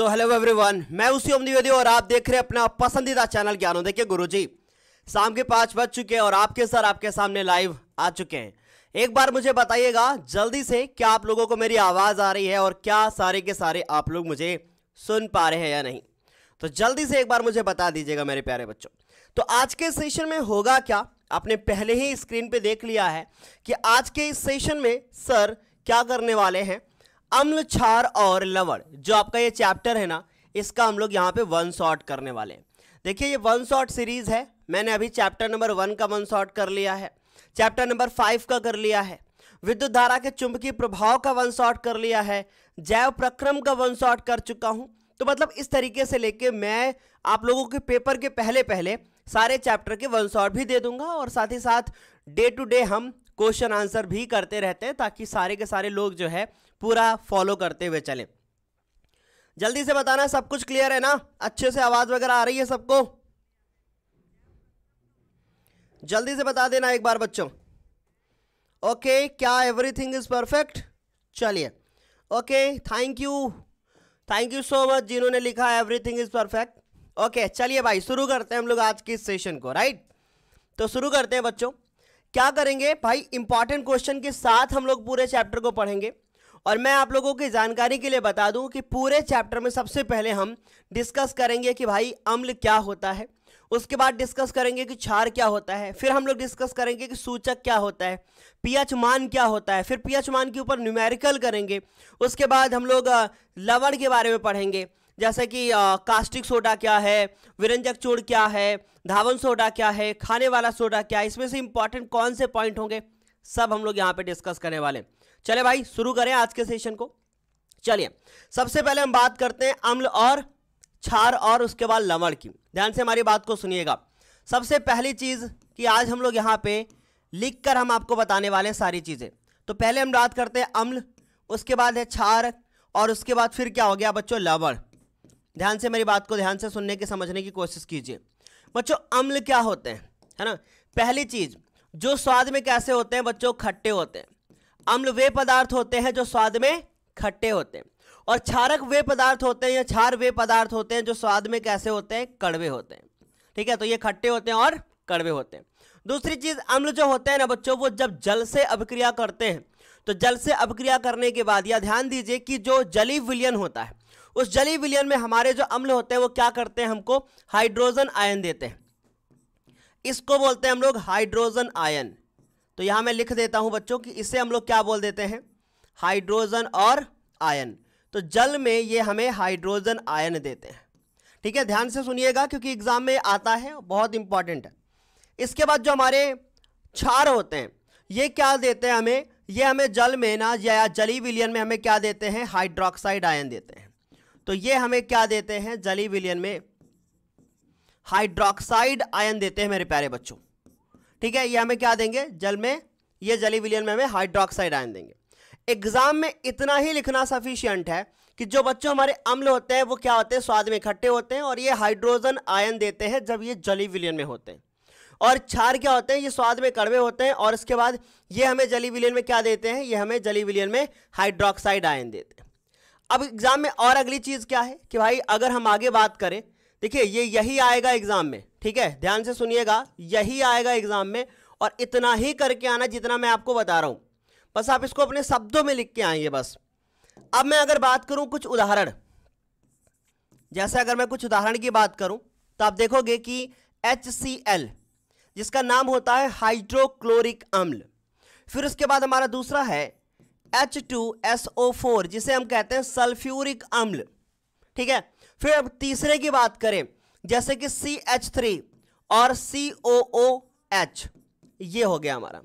So hello everyone मैं उसी ओम द्विवेदी और आप देख रहे हैं अपना पसंदीदा चैनल देखिए गुरु जी शाम के पाँच बज चुके हैं और आपके सर आपके सामने लाइव आ चुके हैं एक बार मुझे बताइएगा जल्दी से क्या आप लोगों को मेरी आवाज़ आ रही है और क्या सारे के सारे आप लोग मुझे सुन पा रहे हैं या नहीं तो जल्दी से एक बार मुझे बता दीजिएगा मेरे प्यारे बच्चों तो आज के सेशन में होगा क्या आपने पहले ही स्क्रीन पर देख लिया है कि आज के इस सेशन में सर क्या करने वाले हैं अम्ल क्षार और लवण जो आपका ये चैप्टर है ना इसका हम लोग यहाँ पे वन शॉट करने वाले हैं देखिए ये वन शॉट सीरीज है मैंने अभी चैप्टर नंबर वन का वन शॉट कर लिया है चैप्टर नंबर फाइव का कर लिया है विद्युत धारा के चुंबकीय प्रभाव का वन शॉट कर लिया है जैव प्रक्रम का वन शॉट कर चुका हूँ तो मतलब इस तरीके से लेके मैं आप लोगों के पेपर के पहले पहले सारे चैप्टर के वन शॉट भी दे दूंगा और साथ ही साथ डे टू डे हम क्वेश्चन आंसर भी करते रहते हैं ताकि सारे के सारे लोग जो है पूरा फॉलो करते हुए चलें जल्दी से बताना सब कुछ क्लियर है ना अच्छे से आवाज़ वगैरह आ रही है सबको जल्दी से बता देना एक बार बच्चों ओके क्या एवरीथिंग इज़ परफेक्ट चलिए okay thank you thank you so much जिन्होंने लिखा एवरीथिंग इज़ परफेक्ट ओके चलिए भाई शुरू करते हैं हम लोग आज के सेशन को राइट तो शुरू करते हैं बच्चों क्या करेंगे भाई इंपॉर्टेंट क्वेश्चन के साथ हम लोग पूरे चैप्टर को पढ़ेंगे और मैं आप लोगों की जानकारी के लिए बता दूं कि पूरे चैप्टर में सबसे पहले हम डिस्कस करेंगे कि भाई अम्ल क्या होता है उसके बाद डिस्कस करेंगे कि क्षार क्या होता है फिर हम लोग डिस्कस करेंगे कि सूचक क्या होता है पीएच मान क्या होता है फिर पीएच मान के ऊपर न्यूमेरिकल करेंगे उसके बाद हम लोग लवण के बारे में पढ़ेंगे जैसे कि कास्टिक सोडा क्या है विरंजक चूड़ क्या है धावन सोडा क्या है खाने वाला सोडा क्या है इसमें से इंपॉर्टेंट कौन से पॉइंट होंगे सब हम लोग यहाँ पर डिस्कस करने वाले हैं चले भाई शुरू करें आज के सेशन को चलिए सबसे पहले हम बात करते हैं अम्ल और क्षार और उसके बाद लवण की ध्यान से हमारी बात को सुनिएगा सबसे पहली चीज़ कि आज हम लोग यहाँ पे लिख कर हम आपको बताने वाले हैं सारी चीज़ें तो पहले हम बात करते हैं अम्ल उसके बाद है क्षार और उसके बाद फिर क्या हो गया बच्चों लवण ध्यान से मेरी बात को ध्यान से सुनने की समझने की कोशिश कीजिए बच्चों अम्ल क्या होते हैं है ना पहली चीज़ जो स्वाद में कैसे होते हैं बच्चों खट्टे होते हैं अम्ल वे पदार्थ होते हैं जो स्वाद में खट्टे होते हैं और क्षारक वे पदार्थ होते हैं या क्षार वे पदार्थ होते हैं जो स्वाद में कैसे होते हैं कड़वे होते हैं ठीक है तो ये खट्टे होते हैं और कड़वे होते हैं दूसरी चीज़ अम्ल जो होते हैं ना बच्चों वो जब जल से अभिक्रिया करते हैं तो जल से अभिक्रिया करने के बाद या ध्यान दीजिए कि जो जली विलियन होता है उस जली विलियन में हमारे जो अम्ल होते हैं वो क्या करते हैं हमको हाइड्रोजन आयन देते हैं इसको बोलते हैं हम लोग हाइड्रोजन आयन तो यहां मैं लिख देता हूं बच्चों कि इसे हम लोग क्या बोल देते हैं हाइड्रोजन और आयन तो जल में ये हमें हाइड्रोजन आयन देते हैं ठीक है ध्यान से सुनिएगा क्योंकि एग्ज़ाम में आता है बहुत इंपॉर्टेंट है इसके बाद जो हमारे क्षार होते हैं ये क्या देते हैं हमें ये हमें जल में ना या जली विलियन में हमें क्या देते हैं हाइड्रोक्साइड आयन देते हैं तो ये हमें क्या देते हैं जली विलियन में हाइड्रोक्साइड आयन देते हैं मेरे प्यारे बच्चों ठीक है ये हमें क्या देंगे जल में ये जली विलियन में हमें हाइड्रोक्साइड आयन देंगे एग्जाम में इतना ही लिखना सफिशियंट है कि जो बच्चों हमारे अम्ल होते हैं वो क्या होते हैं स्वाद में इकट्ठे होते हैं और ये हाइड्रोजन आयन देते हैं जब ये जली विलियन में होते हैं और क्षार क्या होते हैं ये स्वाद में कड़वे होते हैं और इसके बाद ये हमें जली विलियन में क्या देते हैं ये हमें जली विलियन में हाइड्रोक्साइड आयन देते हैं अब एग्जाम में और अगली चीज़ क्या है कि भाई अगर हम आगे बात करें देखिए ये यही आएगा एग्जाम में ठीक है ध्यान से सुनिएगा यही आएगा एग्जाम में और इतना ही करके आना जितना मैं आपको बता रहा हूं बस आप इसको अपने शब्दों में लिख के आएंगे बस अब मैं अगर बात करूं कुछ उदाहरण जैसे अगर मैं कुछ उदाहरण की बात करूं तो आप देखोगे कि एच सी एल जिसका नाम होता है हाइड्रोक्लोरिक अम्ल फिर उसके बाद हमारा दूसरा है H two S O four जिसे हम कहते हैं सल्फ्यूरिक अम्ल ठीक है फिर अब तीसरे की बात करें जैसे कि सी एच थ्री और सी ओ ओ एच ये हो गया हमारा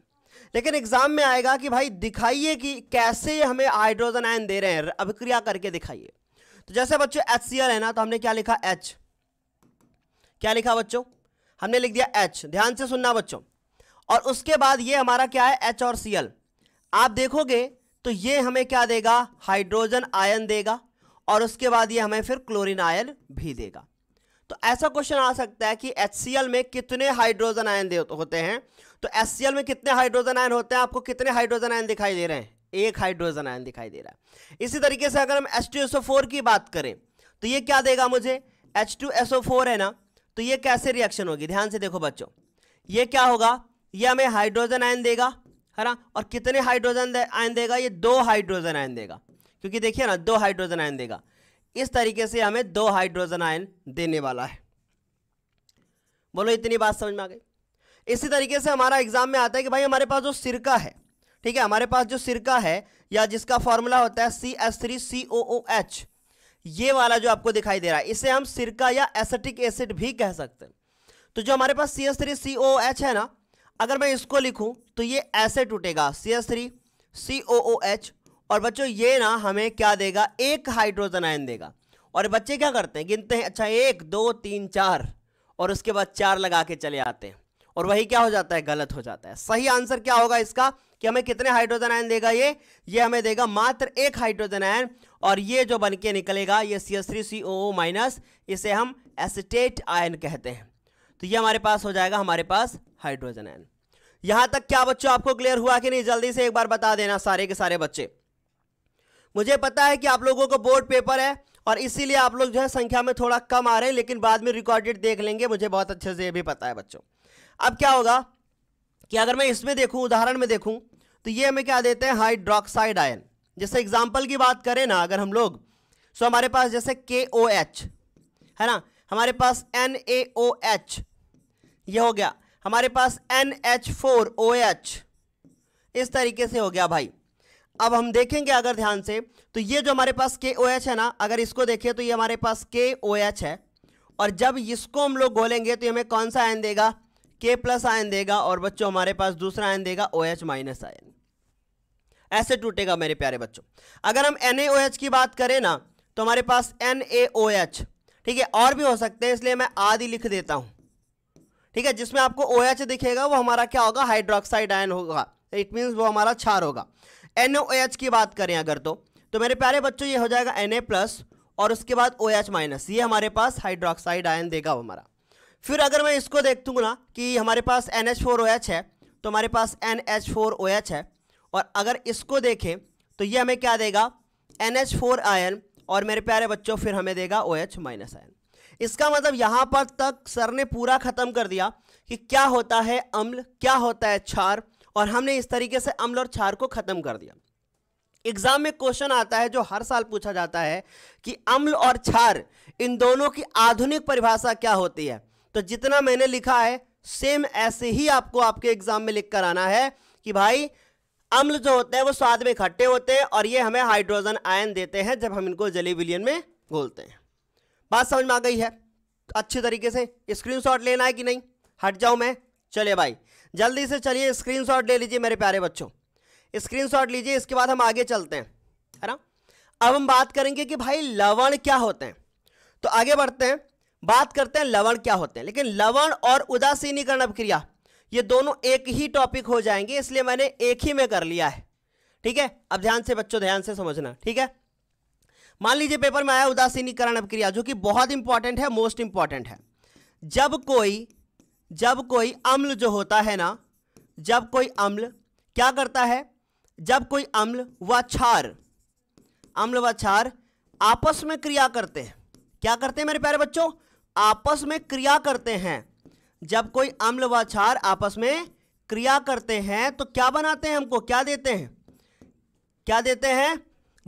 लेकिन एग्जाम में आएगा कि भाई दिखाइए कि कैसे हमें हाइड्रोजन आयन दे रहे हैं अभिक्रिया करके दिखाइए तो जैसे बच्चों एच सी है ना तो हमने क्या लिखा एच क्या लिखा बच्चों हमने लिख दिया एच ध्यान से सुनना बच्चों और उसके बाद ये हमारा क्या है एच और सी आप देखोगे तो ये हमें क्या देगा हाइड्रोजन आयन देगा और उसके बाद ये हमें फिर क्लोरीन आयन भी देगा तो ऐसा क्वेश्चन आ सकता है कि एच में कितने हाइड्रोजन आयन होते हैं तो एच में कितने हाइड्रोजन आयन होते हैं आपको कितने हाइड्रोजन आयन दिखाई दे रहे हैं एक हाइड्रोजन आयन दिखाई दे रहा है इसी तरीके से अगर हम एच की बात करें तो ये क्या देगा मुझे एच है ना तो ये कैसे रिएक्शन होगी ध्यान से देखो बच्चों ये क्या होगा ये हमें हाइड्रोजन आयन देगा है ना और कितने हाइड्रोजन आयन देगा ये दो हाइड्रोजन आयन देगा क्योंकि देखिए ना दो हाइड्रोजन आयन देगा इस तरीके से हमें दो हाइड्रोजन आयन देने वाला है बोलो इतनी बात समझ में आ गई इसी तरीके से हमारा एग्जाम में आता है कि भाई हमारे पास जो सिरका है ठीक है हमारे पास जो सिरका है या जिसका फॉर्मूला होता है सी एस थ्री एच ये वाला जो आपको दिखाई दे रहा है इसे हम सिरका या एसेटिक एसिड भी कह सकते हैं तो जो हमारे पास C S three C O H है ना अगर मैं इसको लिखूं तो ये ऐसे टूटेगा C S three C O O H और बच्चों ये ना हमें क्या देगा एक हाइड्रोजन आयन देगा और बच्चे क्या करते हैं गिनते हैं अच्छा एक दो तीन चार और उसके बाद चार लगा के चले आते हैं और वही क्या हो जाता है गलत हो जाता है सही आंसर क्या होगा इसका कि हमें कितने हाइड्रोजन आयन देगा ये ये हमें देगा मात्र एक हाइड्रोजन आयन और ये जो बन के निकलेगा ये C S three C O O minus इसे हम एसिटेट आयन कहते हैं तो ये हमारे पास हो जाएगा हमारे पास हाइड्रोजन आयन यहां तक क्या बच्चों आपको क्लियर हुआ कि नहीं जल्दी से एक बार बता देना सारे के सारे बच्चे मुझे पता है कि आप लोगों को बोर्ड पेपर है और इसीलिए आप लोग जो है संख्या में थोड़ा कम आ रहे हैं लेकिन बाद में रिकॉर्डेड देख लेंगे मुझे बहुत अच्छे से ये भी पता है बच्चों अब क्या होगा कि अगर मैं इसमें देखूं उदाहरण में देखूँ तो ये हमें क्या देते हैं हाइड्रोक्साइड आयन जैसे एग्जाम्पल की बात करें ना अगर हम लोग सो तो हमारे पास जैसे के ओ एच है ना हमारे पास एन ए ओ एच ये हो गया हमारे पास N H four O H इस तरीके से हो गया भाई अब हम देखेंगे अगर ध्यान से तो ये जो हमारे पास के ओ एच है ना अगर इसको देखें तो ये हमारे पास के ओ एच है और जब इसको हम लोग घोलेंगे तो हमें कौन सा आयन देगा के प्लस आयन देगा और बच्चों हमारे पास दूसरा आयन देगा ओ एच माइनस आयन ऐसे टूटेगा मेरे प्यारे बच्चों अगर हम एन की बात करें ना तो हमारे पास एन ठीक है और भी हो सकते हैं इसलिए मैं आदि लिख देता हूं ठीक है जिसमें आपको ओ एच दिखेगा वो हमारा क्या होगा हाइड्रोक्साइड आयन होगा इट मीन वो हमारा क्षार होगा एन ओ एच की बात करें अगर तो तो मेरे प्यारे बच्चों ये हो जाएगा एन ए प्लस और उसके बाद ओ एच माइनस ये हमारे पास हाइड्रोक्साइड आयन देगा हमारा फिर अगर मैं इसको देखूँ ना कि हमारे पास N H four O H है तो हमारे पास N H four O H है और अगर इसको देखें तो ये हमें क्या देगा एन एच फोर आयन और मेरे प्यारे बच्चों फिर हमें देगा ओ एच माइनस आयन इसका मतलब यहाँ पर तक सर ने पूरा ख़त्म कर दिया कि क्या होता है अम्ल क्या होता है क्षार और हमने इस तरीके से अम्ल और क्षार को ख़त्म कर दिया एग्जाम में क्वेश्चन आता है जो हर साल पूछा जाता है कि अम्ल और क्षार इन दोनों की आधुनिक परिभाषा क्या होती है तो जितना मैंने लिखा है सेम ऐसे ही आपको आपके एग्जाम में लिख कर आना है कि भाई अम्ल जो होते हैं वो स्वाद में इकट्ठे होते हैं और ये हमें हाइड्रोजन आयन देते हैं जब हम इनको जली विलियन में घोलते हैं बात समझ में आ गई है तो अच्छे तरीके से स्क्रीनशॉट लेना है कि नहीं हट जाऊं मैं चले भाई जल्दी से चलिए स्क्रीनशॉट ले लीजिए मेरे प्यारे बच्चों स्क्रीनशॉट लीजिए इसके बाद हम आगे चलते हैं है ना अब हम बात करेंगे कि भाई लवण क्या होते हैं तो आगे बढ़ते हैं बात करते हैं लवण क्या होते हैं लेकिन लवण और उदासीनीकरण अभिक्रिया ये दोनों एक ही टॉपिक हो जाएंगे इसलिए मैंने एक ही में कर लिया है ठीक है अब ध्यान से बच्चों ध्यान से समझना ठीक है मान लीजिए पेपर में आया उदासीनीकरण अभिक्रिया जो कि बहुत इंपॉर्टेंट है मोस्ट इंपॉर्टेंट है जब कोई जब कोई अम्ल जो होता है ना जब कोई अम्ल क्या करता है जब कोई अम्ल व क्षार अम्ल व क्षार आपस में क्रिया करते हैं क्या करते हैं मेरे प्यारे बच्चों आपस में क्रिया करते हैं जब कोई अम्ल व क्षार आपस में क्रिया करते हैं तो क्या बनाते हैं हमको क्या देते हैं क्या देते हैं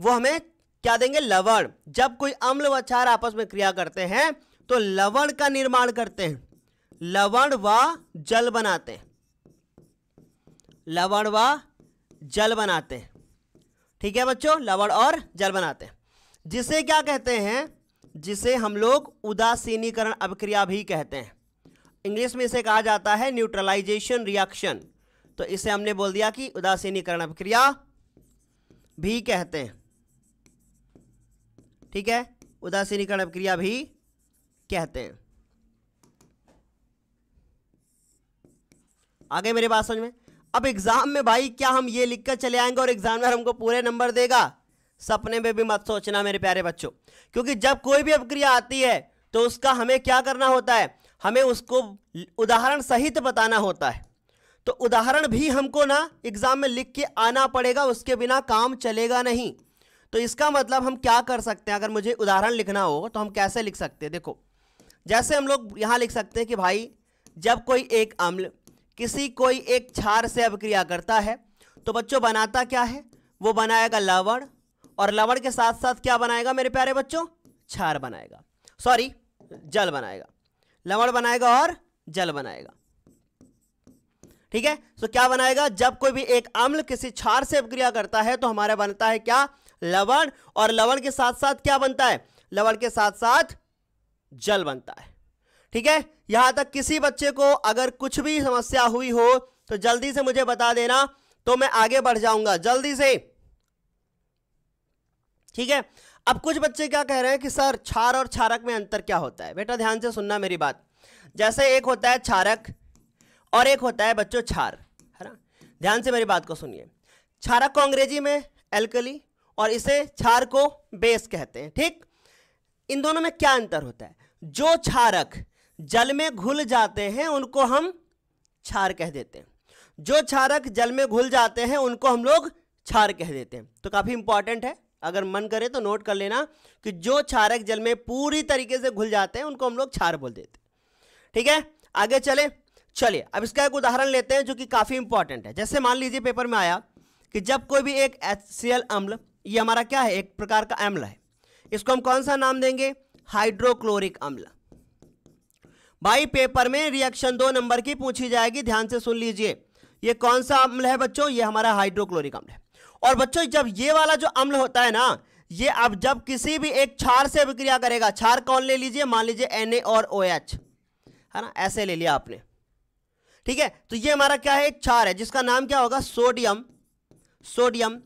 वो हमें क्या देंगे लवण जब कोई अम्ल व क्षार आपस में क्रिया करते हैं तो लवण का निर्माण करते हैं लवण व जल बनाते हैं लवण व जल बनाते हैं ठीक है बच्चों लवण और जल बनाते हैं जिसे क्या कहते हैं जिसे हम लोग उदासीनीकरण अभिक्रिया भी कहते हैं इंग्लिश में इसे कहा जाता है न्यूट्रलाइजेशन रिएक्शन तो इसे हमने बोल दिया कि उदासीनीकरण अभिक्रिया भी कहते हैं ठीक है उदासीनीकरण अभिक्रिया भी कहते हैं आ गए मेरे बात समझ में अब एग्जाम में भाई क्या हम ये लिख कर चले आएंगे और एग्जामिनर हमको पूरे नंबर देगा सपने में भी मत सोचना मेरे प्यारे बच्चों क्योंकि जब कोई भी अपक्रिया आती है तो उसका हमें क्या करना होता है हमें उसको उदाहरण सहित बताना होता है तो उदाहरण भी हमको ना एग्जाम में लिख के आना पड़ेगा उसके बिना काम चलेगा नहीं तो इसका मतलब हम क्या कर सकते हैं अगर मुझे उदाहरण लिखना हो तो हम कैसे लिख सकते हैं देखो जैसे हम लोग यहाँ लिख सकते हैं कि भाई जब कोई एक अम्ल किसी कोई एक क्षार से अभिक्रिया करता है तो बच्चों बनाता क्या है वो बनाएगा लवण और लवण के साथ साथ क्या बनाएगा मेरे प्यारे बच्चों क्षार बनाएगा सॉरी जल बनाएगा लवण बनाएगा और जल बनाएगा ठीक है तो क्या बनाएगा जब कोई भी एक अम्ल किसी क्षार से अभिक्रिया करता है तो हमारा बनता है क्या लवण और लवण के साथ साथ क्या बनता है लवण के साथ साथ जल बनता है ठीक है यहां तक किसी बच्चे को अगर कुछ भी समस्या हुई हो तो जल्दी से मुझे बता देना तो मैं आगे बढ़ जाऊंगा जल्दी से ठीक है अब कुछ बच्चे क्या कह रहे हैं कि सर छार और छारक में अंतर क्या होता है बेटा ध्यान से सुनना मेरी बात जैसे एक होता है छारक और एक होता है बच्चों छार है ना ध्यान से मेरी बात को सुनिए छारक को अंग्रेजी में एल्कली और इसे छार को बेस कहते हैं ठीक इन दोनों में क्या अंतर होता है जो छारक जल में घुल जाते हैं उनको हम क्षार कह देते हैं जो क्षारक जल में घुल जाते हैं उनको हम लोग क्षार कह देते हैं तो काफ़ी इंपॉर्टेंट है अगर मन करे तो नोट कर लेना कि जो क्षारक जल में पूरी तरीके से घुल जाते हैं उनको हम लोग क्षार बोल देते हैं ठीक है आगे चले चलिए अब इसका एक उदाहरण लेते हैं जो कि काफ़ी इंपॉर्टेंट है जैसे मान लीजिए पेपर में आया कि जब कोई भी एक एच अम्ल ये हमारा क्या है एक प्रकार का अम्ल है इसको हम कौन सा नाम देंगे हाइड्रोक्लोरिक अम्ल भाई पेपर में रिएक्शन दो नंबर की पूछी जाएगी ध्यान से सुन लीजिए ये कौन सा अम्ल है बच्चों ये हमारा हाइड्रोक्लोरिक अम्ल है और बच्चों जब ये वाला जो अम्ल होता है ना ये अब जब किसी भी एक छार से विक्रिया करेगा छार कौन ले लीजिए मान लीजिए एन और ओ OH, है ना ऐसे ले लिया आपने ठीक है तो ये हमारा क्या है एक छार है जिसका नाम क्या होगा सोडियम सोडियम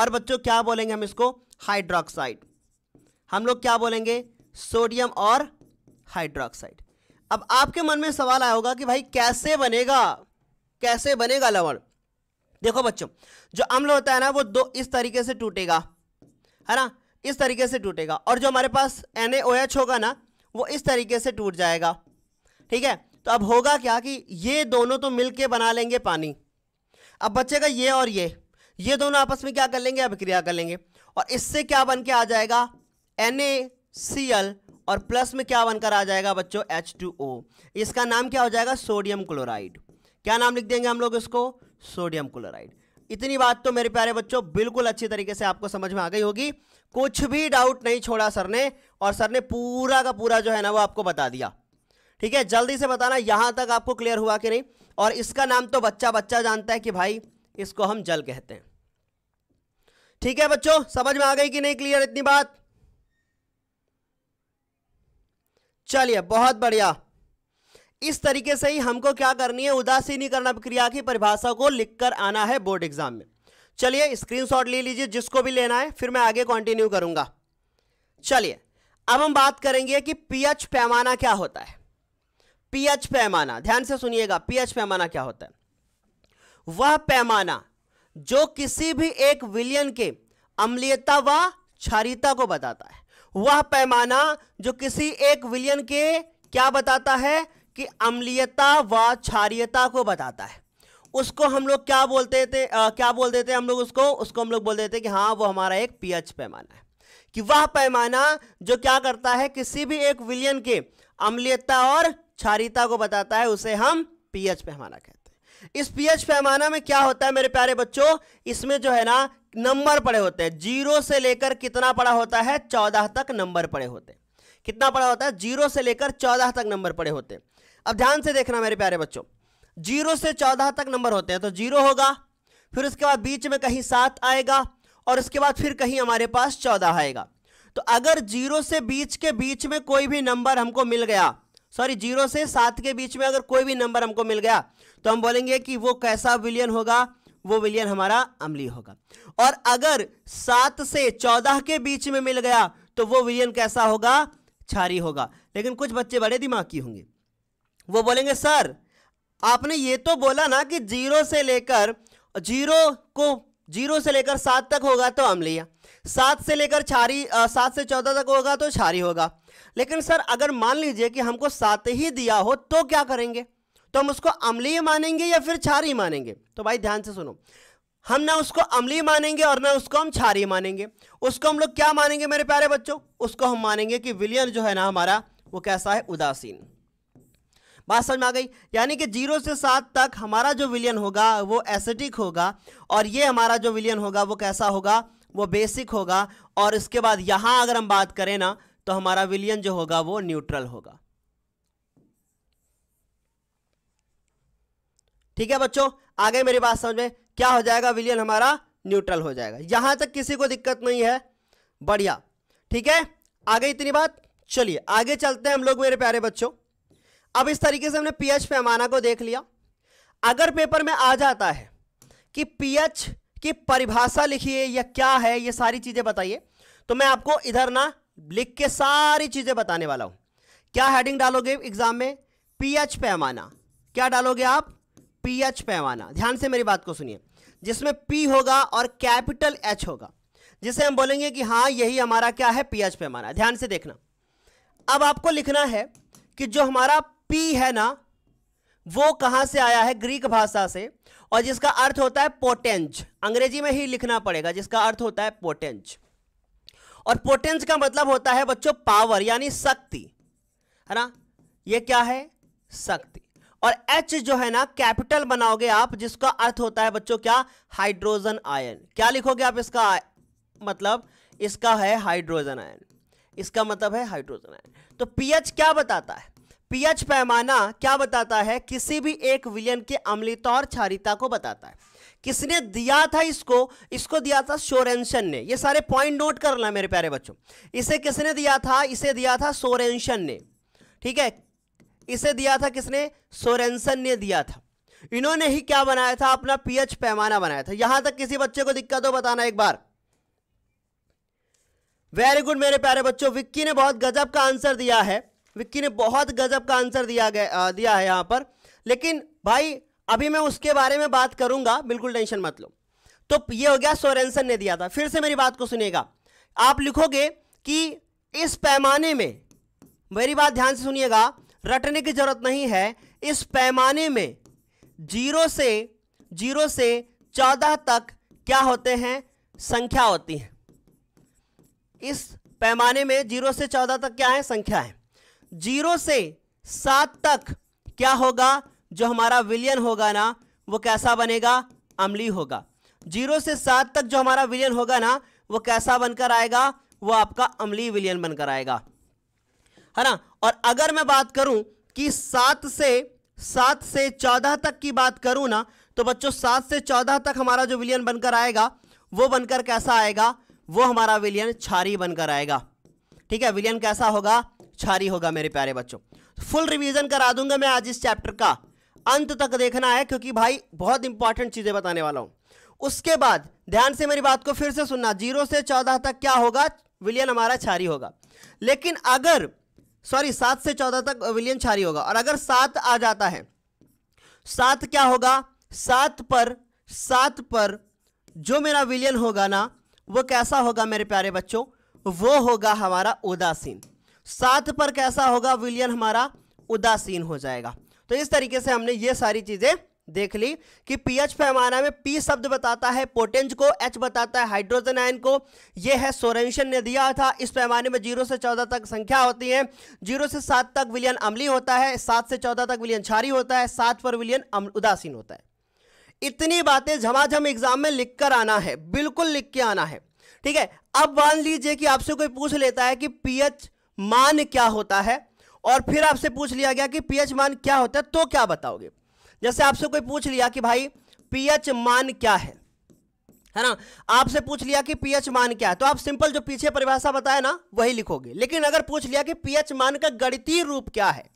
और बच्चों क्या बोलेंगे हम इसको हाइड्रोक्साइड हम लोग क्या बोलेंगे सोडियम और हाइड्रोक्साइड अब आपके मन में सवाल आया होगा कि भाई कैसे बनेगा कैसे बनेगा लवण देखो बच्चों जो अम्ल होता है ना वो दो इस तरीके से टूटेगा है ना इस तरीके से टूटेगा और जो हमारे पास एन होगा ना वो इस तरीके से टूट जाएगा ठीक है तो अब होगा क्या कि ये दोनों तो मिलके बना लेंगे पानी अब बच्चे का ये और ये ये दोनों आपस में क्या कर लेंगे अभिक्रिया कर लेंगे और इससे क्या बन के आ जाएगा एन ए सी एल और प्लस में क्या बनकर आ जाएगा बच्चों एच टू ओ इसका नाम क्या हो जाएगा सोडियम क्लोराइड क्या नाम लिख देंगे हम लोग इसको सोडियम क्लोराइड इतनी बात तो मेरे प्यारे बच्चों बिल्कुल अच्छी तरीके से आपको समझ में आ गई होगी कुछ भी डाउट नहीं छोड़ा सर ने और सर ने पूरा का पूरा जो है ना वो आपको बता दिया ठीक है जल्दी से बताना यहां तक आपको क्लियर हुआ कि नहीं और इसका नाम तो बच्चा बच्चा जानता है कि भाई इसको हम जल कहते हैं ठीक है बच्चों समझ में आ गई कि नहीं क्लियर इतनी बात चलिए बहुत बढ़िया इस तरीके से ही हमको क्या करनी है उदासीनी करना क्रिया की परिभाषा को लिखकर आना है बोर्ड एग्जाम में चलिए स्क्रीनशॉट ले लीजिए जिसको भी लेना है फिर मैं आगे कंटिन्यू करूंगा चलिए अब हम बात करेंगे कि पीएच पैमाना क्या होता है पीएच पैमाना ध्यान से सुनिएगा पीएच पैमाना क्या होता है वह पैमाना जो किसी भी एक विलियन के अम्लीयता व क्षारिता को बताता है वह पैमाना जो किसी एक विलयन के क्या बताता है कि अम्लीयता व क्षारियता को बताता है उसको हम लोग क्या बोलते थे आ, क्या बोल देते हम लोग उसको उसको हम लोग बोल देते कि हाँ वो हमारा एक पीएच पैमाना है कि वह पैमाना जो क्या करता है किसी भी एक विलियन के अम्लीयता और क्षारियता को बताता है उसे हम पीएच पैमाना कहते हैं इस पीएच पैमाना में क्या होता है मेरे प्यारे बच्चों इसमें जो है ना नंबर पड़े होते हैं जीरो से लेकर कितना पड़ा होता है चौदह तक नंबर पड़े होते हैं कितना पड़ा होता है जीरो से लेकर चौदह तक नंबर पड़े होते हैं अब ध्यान से देखना मेरे प्यारे बच्चों जीरो से चौदह तक नंबर होते हैं तो जीरो होगा फिर उसके बाद बीच में कहीं सात आएगा और उसके बाद फिर कहीं हमारे पास चौदह आएगा तो अगर जीरो से बीच के बीच में कोई भी नंबर हमको मिल गया सॉरी जीरो से सात के बीच में अगर कोई भी नंबर हमको मिल गया तो हम बोलेंगे कि वो कैसा विलियन होगा वो विलियन हमारा अमली होगा और अगर सात से चौदह के बीच में मिल गया तो वो विलयन कैसा होगा छारी होगा लेकिन कुछ बच्चे बड़े दिमाग की होंगे वो बोलेंगे सर आपने ये तो बोला ना कि जीरो से लेकर जीरो को जीरो से लेकर सात तक होगा तो अम्लीय सात से लेकर छारी सात से चौदह तक होगा तो छारी होगा लेकिन सर अगर मान लीजिए कि हमको सात ही दिया हो तो क्या करेंगे तो हम उसको अम्लीय मानेंगे या फिर छारी मानेंगे तो भाई ध्यान से सुनो हम ना उसको अमली मानेंगे और ना उसको हम छारी मानेंगे उसको हम लोग क्या मानेंगे मेरे प्यारे बच्चों उसको हम मानेंगे कि विलियन जो है ना हमारा वो कैसा है उदासीन बात समझ में आ गई यानी कि जीरो से सात तक हमारा जो विलियन होगा वो एसेटिक होगा और ये हमारा जो विलियन होगा वो कैसा होगा वो बेसिक होगा और इसके बाद यहां अगर हम बात करें ना तो हमारा विलियन जो होगा वो न्यूट्रल होगा ठीक है बच्चों आगे मेरी बात समझ में क्या हो जाएगा विलियन हमारा न्यूट्रल हो जाएगा यहां तक किसी को दिक्कत नहीं है बढ़िया ठीक है आगे इतनी बात चलिए आगे चलते हैं हम लोग मेरे प्यारे बच्चों अब इस तरीके से हमने पीएच पैमाना को देख लिया अगर पेपर में आ जाता है कि पीएच की परिभाषा लिखिए या क्या है ये सारी चीज़ें बताइए तो मैं आपको इधर ना लिख के सारी चीज़ें बताने वाला हूं क्या हेडिंग डालोगे एग्जाम में पीएच पैमाना क्या डालोगे आप पीएच पैमाना ध्यान से मेरी बात को सुनिए जिसमें पी होगा और कैपिटल एच होगा जिसे हम बोलेंगे कि हाँ यही हमारा क्या है पीएच पैमाना ध्यान से देखना अब आपको लिखना है कि जो हमारा पी है ना वो कहाँ से आया है ग्रीक भाषा से और जिसका अर्थ होता है पोटेंच अंग्रेजी में ही लिखना पड़ेगा जिसका अर्थ होता है पोटेंच और पोटेंच का मतलब होता है बच्चों पावर यानी शक्ति है ना ये क्या है शक्ति और एच जो है ना कैपिटल बनाओगे आप जिसका अर्थ होता है बच्चों क्या हाइड्रोजन आयन क्या लिखोगे आप इसका मतलब इसका है हाइड्रोजन आयन इसका मतलब है हाइड्रोजन आयन तो पीएच क्या बताता है पीएच पैमाना क्या बताता है किसी भी एक विलयन के अम्लित और क्षारिता को बताता है किसने दिया था इसको इसको दिया था सोरेंशन ने ये सारे पॉइंट नोट कर लेना मेरे प्यारे बच्चों इसे किसने दिया था इसे दिया था सोरेंशन ने ठीक है इसे दिया था किसने सोरेंसन ने दिया था इन्होंने ही क्या बनाया था अपना पीएच पैमाना बनाया था यहां तक किसी बच्चे को दिक्कत हो बताना एक बार वेरी गुड मेरे प्यारे बच्चों विक्की ने बहुत गजब का आंसर दिया है विक्की ने बहुत गजब का आंसर दिया गया दिया है यहां पर लेकिन भाई अभी मैं उसके बारे में बात करूंगा बिल्कुल टेंशन मत लो तो ये हो गया सोरेंसन ने दिया था फिर से मेरी बात को सुनेगा आप लिखोगे कि इस पैमाने में मेरी बात ध्यान से सुनिएगा रटने की जरूरत नहीं है इस पैमाने में जीरो से जीरो से चौदह तक क्या होते हैं संख्या होती है इस पैमाने में जीरो से चौदह तक क्या है संख्या है जीरो से सात तक क्या होगा जो हमारा विलियन होगा ना वो कैसा बनेगा अमली होगा जीरो से सात तक जो हमारा विलियन होगा ना वो कैसा बनकर आएगा वो आपका अमली विलियन बनकर आएगा है ना और अगर मैं बात करूं कि सात से सात से चौदह तक की बात करूं ना तो बच्चों सात से चौदह तक हमारा जो विलियन बनकर आएगा वो बनकर कैसा आएगा वो हमारा विलियन छारी बनकर आएगा ठीक है विलियन कैसा होगा छारी होगा मेरे प्यारे बच्चों फुल रिवीजन करा दूंगा मैं आज इस चैप्टर का अंत तक देखना है क्योंकि भाई बहुत इंपॉर्टेंट चीजें बताने वाला हूं उसके बाद ध्यान से मेरी बात को फिर से सुनना जीरो से चौदह तक क्या होगा विलियन हमारा छारी होगा लेकिन अगर सॉरी सात से चौदह तक विलियन छारी होगा और अगर सात आ जाता है सात क्या होगा सात पर सात पर जो मेरा विलियन होगा ना वो कैसा होगा मेरे प्यारे बच्चों वो होगा हमारा उदासीन सात पर कैसा होगा विलियन हमारा उदासीन हो जाएगा तो इस तरीके से हमने ये सारी चीज़ें देख ली कि पीएच पैमाना में पी शब्द बताता है पोटेंज को एच बताता है हाइड्रोजन आयन को यह है सोरेंशन ने दिया था इस पैमाने में जीरो से चौदह तक संख्या होती है जीरो से सात तक विलियन अम्ली होता है सात से चौदह तक विलियन छारी होता है सात पर विलियन उदासीन होता है इतनी बातें झमाझम एग्जाम में लिख कर आना है बिल्कुल लिख के आना है ठीक है अब मान लीजिए कि आपसे कोई पूछ लेता है कि पीएच मान क्या होता है और फिर आपसे पूछ लिया गया कि पीएच मान क्या होता है तो क्या बताओगे जैसे आपसे कोई पूछ लिया कि भाई पीएच मान क्या है है ना आपसे पूछ लिया कि पीएच मान क्या है तो आप सिंपल जो पीछे परिभाषा बताया ना वही लिखोगे लेकिन अगर पूछ लिया कि पीएच मान का गणितीय रूप क्या है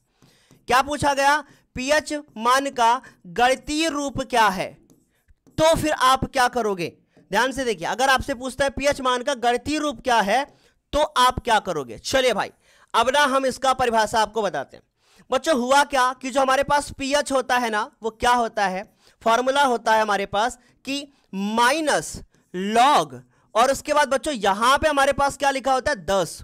क्या पूछा गया पीएच मान का गणितीय रूप क्या है तो फिर आप क्या करोगे ध्यान से देखिए अगर आपसे पूछता है पीएच मान का गणितीय रूप क्या है तो आप क्या करोगे चलिए भाई अब ना हम इसका परिभाषा आपको बताते हैं बच्चों हुआ क्या कि जो हमारे पास पीएच होता है ना वो क्या होता है फॉर्मूला होता है हमारे पास कि माइनस लॉग और उसके बाद बच्चों यहां पे हमारे पास क्या लिखा होता है दस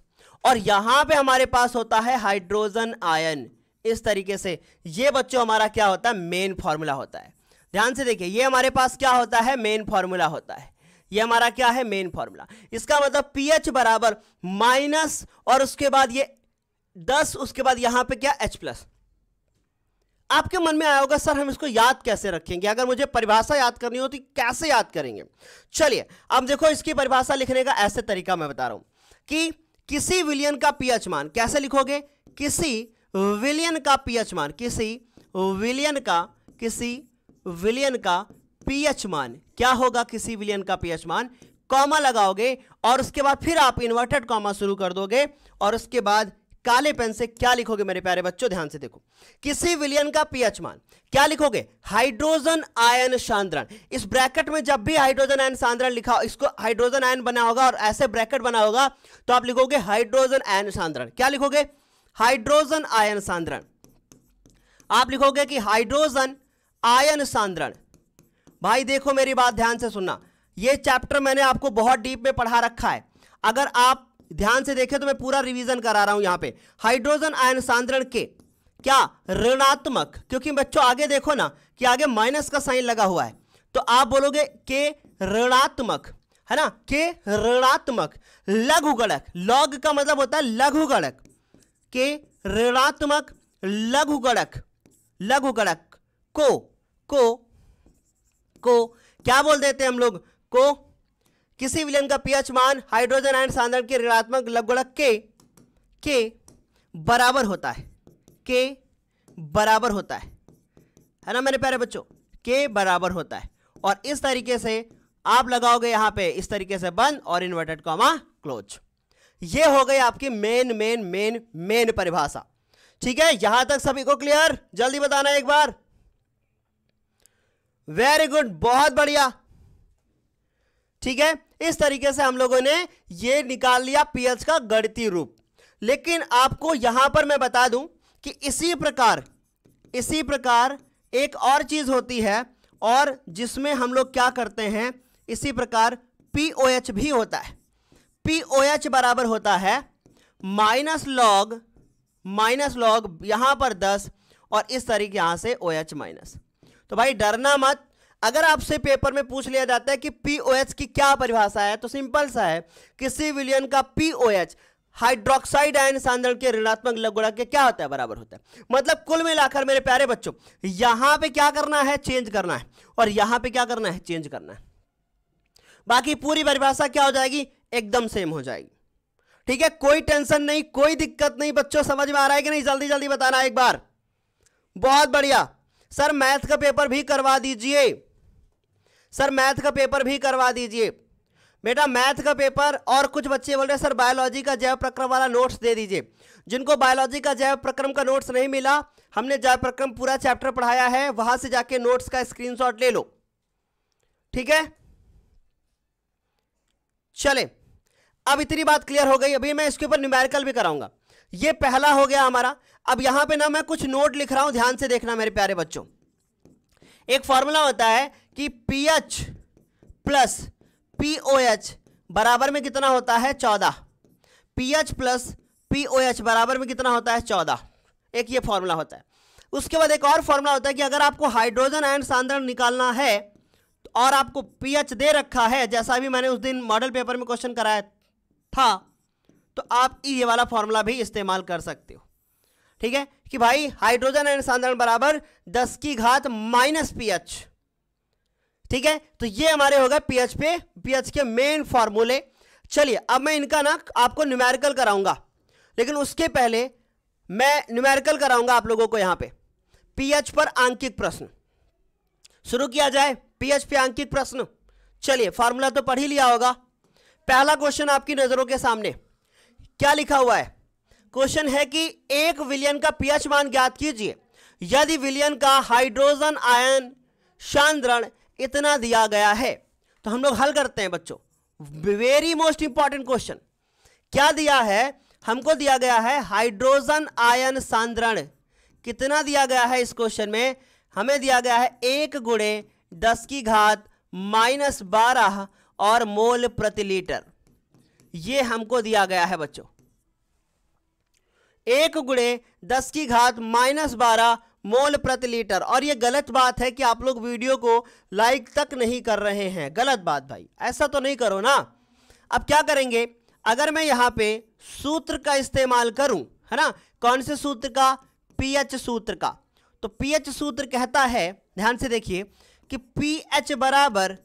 और यहां पे हमारे पास होता है हाइड्रोजन आयन इस तरीके से ये बच्चों हमारा क्या होता है मेन फॉर्मूला होता है ध्यान से देखिए ये हमारे पास क्या होता है मेन फॉर्मूला होता है ये हमारा क्या है मेन फॉर्मूला इसका मतलब पीएच बराबर माइनस और उसके बाद ये दस उसके बाद यहां पे क्या एच प्लस आपके मन में आया होगा सर हम इसको याद कैसे रखेंगे अगर मुझे परिभाषा याद करनी होती तो कैसे याद करेंगे चलिए अब देखो इसकी परिभाषा लिखने का ऐसे तरीका मैं बता रहा हूं कि किसी विलियन का पीएच मान कैसे लिखोगे किसी विलियन का पीएच मान किसी विलियन का किसी विलियन का पीएच मान क्या होगा किसी विलियन का पीएच मान कॉमा लगाओगे और उसके बाद फिर आप इन्वर्टेड कॉमा शुरू कर दोगे और उसके बाद काले पेन से क्या लिखोगे मेरे प्यारे बच्चों ध्यान से देखो किसी विलियन का पीएच मान क्या लिखोगे हाइड्रोजन आयन सांद्रण इस ब्रैकेट में जब भी हाइड्रोजन आयन सांद्रण लिखा इसको हाइड्रोजन आयन बना होगा और ऐसे ब्रैकेट बना होगा तो आप लिखोगे हाइड्रोजन आयन सांद्रण क्या लिखोगे हाइड्रोजन आयन सांद्रण आप लिखोगे कि हाइड्रोजन आयन सांद्रण भाई देखो मेरी बात ध्यान से सुनना यह चैप्टर मैंने आपको बहुत डीप में पढ़ा रखा है अगर आप ध्यान से देखें तो मैं पूरा रिवीजन करा रहा हूं यहां पे हाइड्रोजन आयन सांद्रण के क्या ऋणात्मक क्योंकि बच्चों आगे देखो ना कि आगे माइनस का साइन लगा हुआ है तो आप बोलोगे के ऋणात्मक है ना के ऋणात्मक लघु गणक लॉग का मतलब होता है लघु गणक के ऋणात्मक लघु गणक लघु गणक को को को क्या बोल देते हैं हम लोग को किसी विलयन का पीएच मान हाइड्रोजन आयन सांद्रण के ऋणात्मक लवगुणक के के बराबर होता है के बराबर होता है है ना मेरे प्यारे बच्चों के बराबर होता है और इस तरीके से आप लगाओगे यहां पे इस तरीके से बंद और इन्वर्टेड कॉमा क्लोज ये हो गई आपकी मेन मेन मेन मेन परिभाषा ठीक है यहां तक सभी को क्लियर जल्दी बताना एक बार वेरी गुड बहुत बढ़िया ठीक है इस तरीके से हम लोगों ने ये निकाल लिया पीएच का गणितीय रूप लेकिन आपको यहां पर मैं बता दूं कि इसी प्रकार इसी प्रकार एक और चीज होती है और जिसमें हम लोग क्या करते हैं इसी प्रकार पी ओ एच भी होता है पी ओ एच बराबर होता है माइनस लॉग माइनस लॉग यहाँ पर दस और इस तरीके यहाँ से ओ एच माइनस तो भाई डरना मत अगर आपसे पेपर में पूछ लिया जाता है कि पीओएच की क्या परिभाषा है तो सिंपल सा है किसी विलियन का पीओएच हाइड्रोक्साइड आयन सांद्रण के ऋणात्मक लघुणा के क्या होता है बराबर होता है मतलब कुल मिलाकर मेरे प्यारे बच्चों यहां पे क्या करना है चेंज करना है और यहां पे क्या करना है चेंज करना है बाकी पूरी परिभाषा क्या हो जाएगी एकदम सेम हो जाएगी ठीक है कोई टेंशन नहीं कोई दिक्कत नहीं बच्चों समझ में आ रहा है कि नहीं जल्दी जल्दी बताना एक बार बहुत बढ़िया सर मैथ का पेपर भी करवा दीजिए सर मैथ का पेपर भी करवा दीजिए बेटा मैथ का पेपर और कुछ बच्चे बोल रहे हैं सर बायोलॉजी का जैव प्रक्रम वाला नोट्स दे दीजिए जिनको बायोलॉजी का जैव प्रक्रम का नोट्स नहीं मिला हमने जैव प्रक्रम पूरा चैप्टर पढ़ाया है वहां से जाके नोट्स का स्क्रीनशॉट ले लो ठीक है चले अब इतनी बात क्लियर हो गई अभी मैं इसके ऊपर न्यूमेरिकल भी कराऊंगा ये पहला हो गया हमारा अब यहां पे ना मैं कुछ नोट लिख रहा हूं ध्यान से देखना मेरे प्यारे बच्चों एक फॉर्मूला होता है कि P H plus P O H बराबर में कितना होता है चौदह P H plus P O H बराबर में कितना होता है चौदह एक ये फॉर्मूला होता है उसके बाद एक और फॉर्मूला होता है कि अगर आपको हाइड्रोजन आयन सांद्रण निकालना है और आपको पीएच दे रखा है जैसा भी मैंने उस दिन मॉडल पेपर में क्वेश्चन कराया था तो आप ये वाला फॉर्मूला भी इस्तेमाल कर सकते हो ठीक है कि भाई हाइड्रोजन आयन सांद्रण बराबर दस की घात माइनस पीएच ठीक है तो ये हमारे हो गए पीएच पे पीएच के मेन फॉर्मूले चलिए अब मैं इनका ना आपको न्यूमेरिकल कराऊंगा लेकिन उसके पहले मैं न्यूमेरिकल कराऊंगा आप लोगों को यहां पे पीएच पर आंकिक प्रश्न शुरू किया जाए पीएच पे आंकिक प्रश्न चलिए फॉर्मूला तो पढ़ ही लिया होगा पहला क्वेश्चन आपकी नजरों के सामने क्या लिखा हुआ है क्वेश्चन है कि एक विलियन का पीएच मान ज्ञात कीजिए यदि विलियन का हाइड्रोजन आयन शांद्रण इतना दिया गया है तो हम लोग हल करते हैं बच्चों वेरी मोस्ट इंपॉर्टेंट क्वेश्चन क्या दिया है हमको दिया गया है हाइड्रोजन आयन सांद्रण कितना दिया गया है इस क्वेश्चन में हमें दिया गया है एक गुड़े दस की घात माइनस बारह और मोल प्रति लीटर ये हमको दिया गया है बच्चों एक गुड़े दस की घात माइनस बारह मोल प्रति लीटर और ये गलत बात है कि आप लोग वीडियो को लाइक तक नहीं कर रहे हैं गलत बात भाई ऐसा तो नहीं करो ना अब क्या करेंगे अगर मैं यहाँ पे सूत्र का इस्तेमाल करूँ है ना कौन से सूत्र का पीएच सूत्र का तो पीएच सूत्र कहता है ध्यान से देखिए कि पीएच बराबर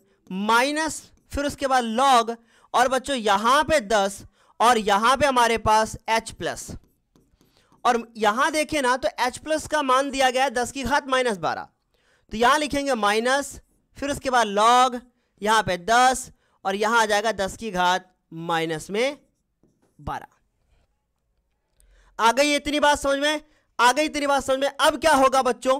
माइनस फिर उसके बाद लॉग और बच्चों यहाँ पे दस और यहाँ पे हमारे पास एच प्लस और यहां देखें ना तो एच प्लस का मान दिया गया है दस की घात माइनस बारह तो यहां लिखेंगे माइनस फिर उसके बाद लॉग यहां पे दस और यहां आ जाएगा दस की घात माइनस में बारह आ गई इतनी बात समझ में आ गई इतनी बात समझ में अब क्या होगा बच्चों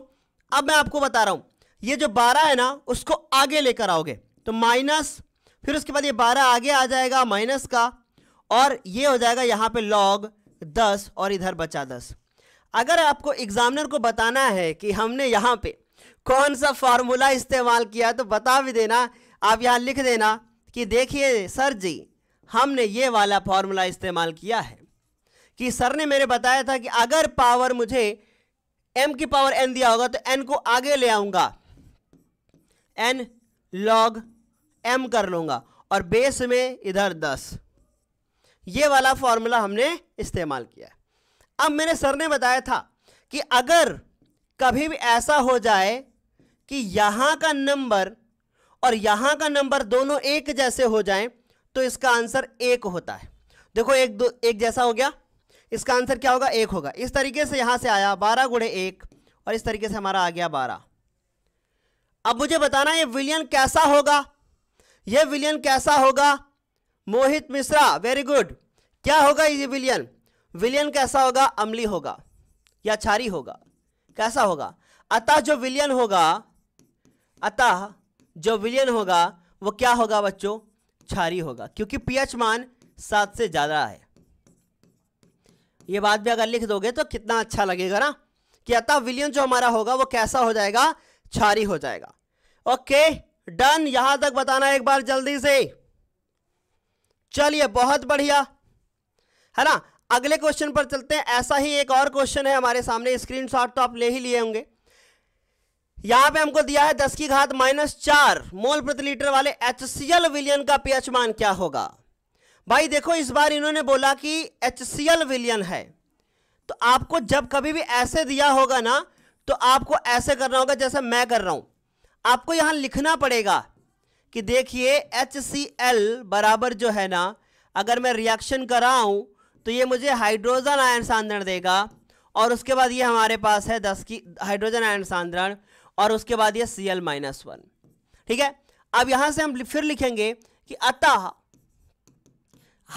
अब मैं आपको बता रहा हूं ये जो बारह है ना उसको आगे लेकर आओगे तो माइनस फिर उसके बाद ये बारह आगे आ जाएगा माइनस का और ये हो जाएगा यहां पे लॉग दस और इधर बचा दस अगर आपको एग्जामिनर को बताना है कि हमने यहाँ पे कौन सा फार्मूला इस्तेमाल किया तो बता भी देना आप यहाँ लिख देना कि देखिए सर जी हमने ये वाला फार्मूला इस्तेमाल किया है कि सर ने मेरे बताया था कि अगर पावर मुझे एम की पावर एन दिया होगा तो एन को आगे ले आऊंगा एन लॉग एम कर लूंगा और बेस में इधर दस ये वाला फॉर्मूला हमने इस्तेमाल किया है अब मेरे सर ने बताया था कि अगर कभी भी ऐसा हो जाए कि यहाँ का नंबर और यहाँ का नंबर दोनों एक जैसे हो जाएं तो इसका आंसर एक होता है देखो एक दो एक जैसा हो गया इसका आंसर क्या होगा एक होगा इस तरीके से यहाँ से आया बारह गुड़े एक और इस तरीके से हमारा आ गया बारह अब मुझे बताना ये विलियन कैसा होगा ये विलियन कैसा होगा मोहित मिश्रा वेरी गुड क्या होगा ये विलियन विलियन कैसा होगा अमली होगा या छारी होगा कैसा होगा अतः जो विलियन होगा अतः जो विलियन होगा वो क्या होगा बच्चों छारी होगा क्योंकि पीएच मान सात से ज़्यादा है ये बात भी अगर लिख दोगे तो कितना अच्छा लगेगा ना कि अतः विलियन जो हमारा होगा वो कैसा हो जाएगा छारी हो जाएगा ओके डन यहां तक बताना एक बार जल्दी से चलिए बहुत बढ़िया है ना अगले क्वेश्चन पर चलते हैं ऐसा ही एक और क्वेश्चन है हमारे सामने स्क्रीनशॉट तो आप ले ही लिए होंगे यहां पे हमको दिया है दस की घात माइनस चार मोल प्रति लीटर वाले एच सी एल विलियन का पीएच मान क्या होगा भाई देखो इस बार इन्होंने बोला कि एच सी एल विलियन है तो आपको जब कभी भी ऐसे दिया होगा ना तो आपको ऐसे करना होगा जैसे मैं कर रहा हूं आपको यहां लिखना पड़ेगा कि देखिए HCl बराबर जो है ना अगर मैं रिएक्शन कराऊं तो ये मुझे हाइड्रोजन आयन सांद्रण देगा और उसके बाद ये हमारे पास है दस की हाइड्रोजन आयन सांद्रण और उसके बाद ये सी एल माइनस वन ठीक है अब यहां से हम फिर लिखेंगे कि अतः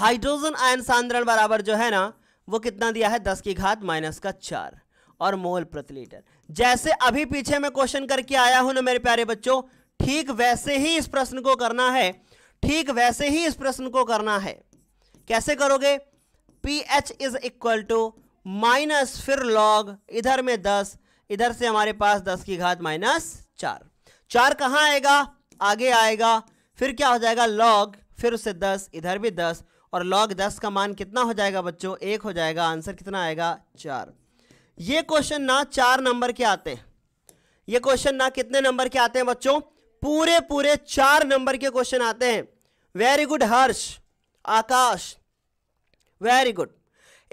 हाइड्रोजन आयन सांद्रण बराबर जो है ना वो कितना दिया है दस की घात माइनस का चार और मोल प्रति लीटर जैसे अभी पीछे मैं क्वेश्चन करके आया हूं ना मेरे प्यारे बच्चों ठीक वैसे ही इस प्रश्न को करना है ठीक वैसे ही इस प्रश्न को करना है कैसे करोगे P H is equal to minus फिर लॉग इधर में दस इधर से हमारे पास दस की घात माइनस चार चार कहाँ आएगा आगे आएगा फिर क्या हो जाएगा लॉग फिर उससे दस इधर भी दस और लॉग दस का मान कितना हो जाएगा बच्चों एक हो जाएगा आंसर कितना आएगा चार ये क्वेश्चन ना चार नंबर के आते हैं ये क्वेश्चन ना कितने नंबर के आते हैं बच्चों पूरे पूरे चार नंबर के क्वेश्चन आते हैं very good Harsh Akash very good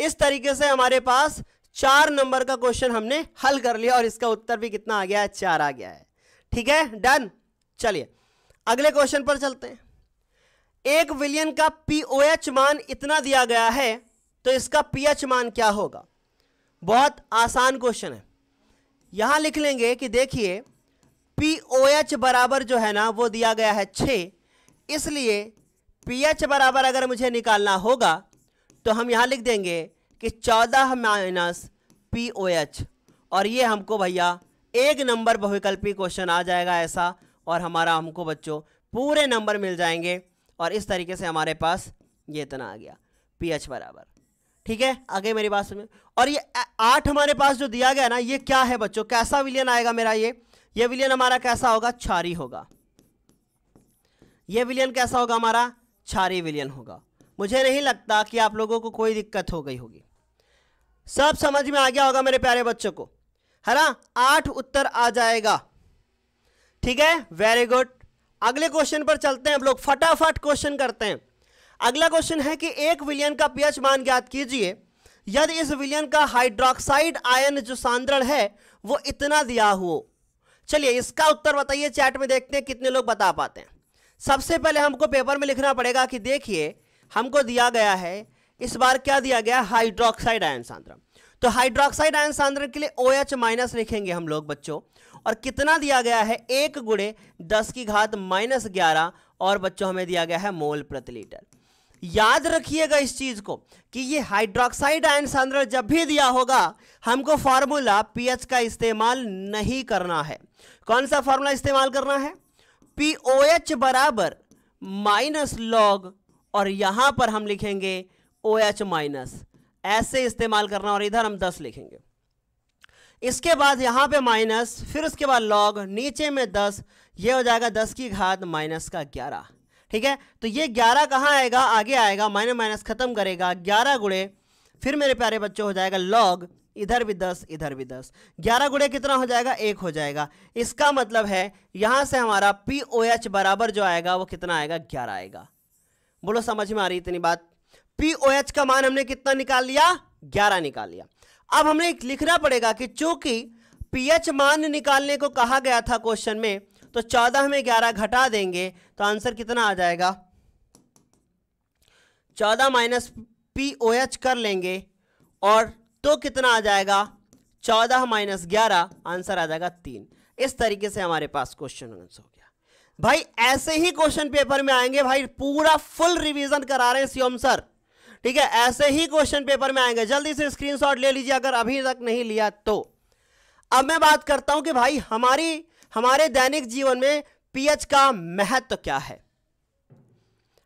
इस तरीके से हमारे पास चार नंबर का क्वेश्चन हमने हल कर लिया और इसका उत्तर भी कितना आ गया है चार आ गया है ठीक है डन चलिए अगले क्वेश्चन पर चलते हैं एक विलियन का पीओएच मान इतना दिया गया है तो इसका पीएच मान क्या होगा बहुत आसान क्वेश्चन है यहां लिख लेंगे कि देखिए पी ओ एच बराबर जो है ना वो दिया गया है छ इसलिए पी एच बराबर अगर मुझे निकालना होगा तो हम यहाँ लिख देंगे कि चौदह माइनस पी ओ एच और ये हमको भैया एक नंबर बहुविकल्पी क्वेश्चन आ जाएगा ऐसा और हमारा हमको बच्चों पूरे नंबर मिल जाएंगे और इस तरीके से हमारे पास ये इतना आ गया पी एच बराबर ठीक है आगे मेरी बात सुनिए और ये आठ हमारे पास जो दिया गया ना ये क्या है बच्चों कैसा विलियन आएगा मेरा ये यह विलियन हमारा कैसा होगा छारी होगा यह विलियन कैसा होगा हमारा छारी विलियन होगा मुझे नहीं लगता कि आप लोगों को कोई दिक्कत हो गई होगी सब समझ में आ गया होगा मेरे प्यारे बच्चों को है ना आठ उत्तर आ जाएगा ठीक है वेरी गुड अगले क्वेश्चन पर चलते हैं हम लोग फटाफट क्वेश्चन करते हैं अगला क्वेश्चन है कि एक विलियन का पीएच मान ज्ञात कीजिए यदि इस विलियन का हाइड्रोक्साइड आयन जो सांद्रण है वो इतना दिया हो चलिए इसका उत्तर बताइए चैट में देखते हैं कितने लोग बता पाते हैं सबसे पहले हमको पेपर में लिखना पड़ेगा कि देखिए हमको दिया गया है इस बार क्या दिया गया हाइड्रोक्साइड आयन सांद्रण तो हाइड्रोक्साइड आयन सांद्रण के लिए ओ एच माइनस लिखेंगे हम लोग बच्चों और कितना दिया गया है एक गुड़े दस की घात माइनस ग्यारह और बच्चों हमें दिया गया है मोल प्रति लीटर याद रखिएगा इस चीज को कि ये हाइड्रोक्साइड आयन सांद्रण जब भी दिया होगा हमको फार्मूला पीएच का इस्तेमाल नहीं करना है कौन सा फार्मूला इस्तेमाल करना है पी ओ एच बराबर माइनस लॉग और यहां पर हम लिखेंगे ओ एच माइनस ऐसे इस्तेमाल करना और इधर हम दस लिखेंगे इसके बाद यहां पे माइनस फिर उसके बाद लॉग नीचे में दस ये हो जाएगा दस की घात माइनस का ग्यारह ठीक है तो ये ग्यारह कहाँ आएगा आगे आएगा माइनस माइनस खत्म करेगा ग्यारह गुड़े फिर मेरे प्यारे बच्चों हो जाएगा लॉग इधर भी दस इधर भी दस ग्यारह गुड़े कितना हो जाएगा एक हो जाएगा इसका मतलब है यहाँ से हमारा पी ओ एच बराबर जो आएगा वो कितना आएगा ग्यारह आएगा बोलो समझ में आ रही इतनी बात पी ओ एच का मान हमने कितना निकाल लिया ग्यारह निकाल लिया अब हमें लिखना पड़ेगा कि चूंकि पीएच मान निकालने को कहा गया था क्वेश्चन में तो चौदह में ग्यारह घटा देंगे तो आंसर कितना आ जाएगा चौदह माइनस पी ओ एच कर लेंगे और तो कितना आ जाएगा चौदह माइनस ग्यारह आंसर आ जाएगा तीन इस तरीके से हमारे पास क्वेश्चन आंसर हो गया भाई ऐसे ही क्वेश्चन पेपर में आएंगे भाई पूरा फुल रिवीजन करा रहे हैं सीओम सर ठीक है ऐसे ही क्वेश्चन पेपर में आएंगे जल्दी से स्क्रीनशॉट ले लीजिए अगर अभी तक नहीं लिया तो अब मैं बात करता हूं कि भाई हमारी हमारे दैनिक जीवन में पीएच का महत्व तो क्या है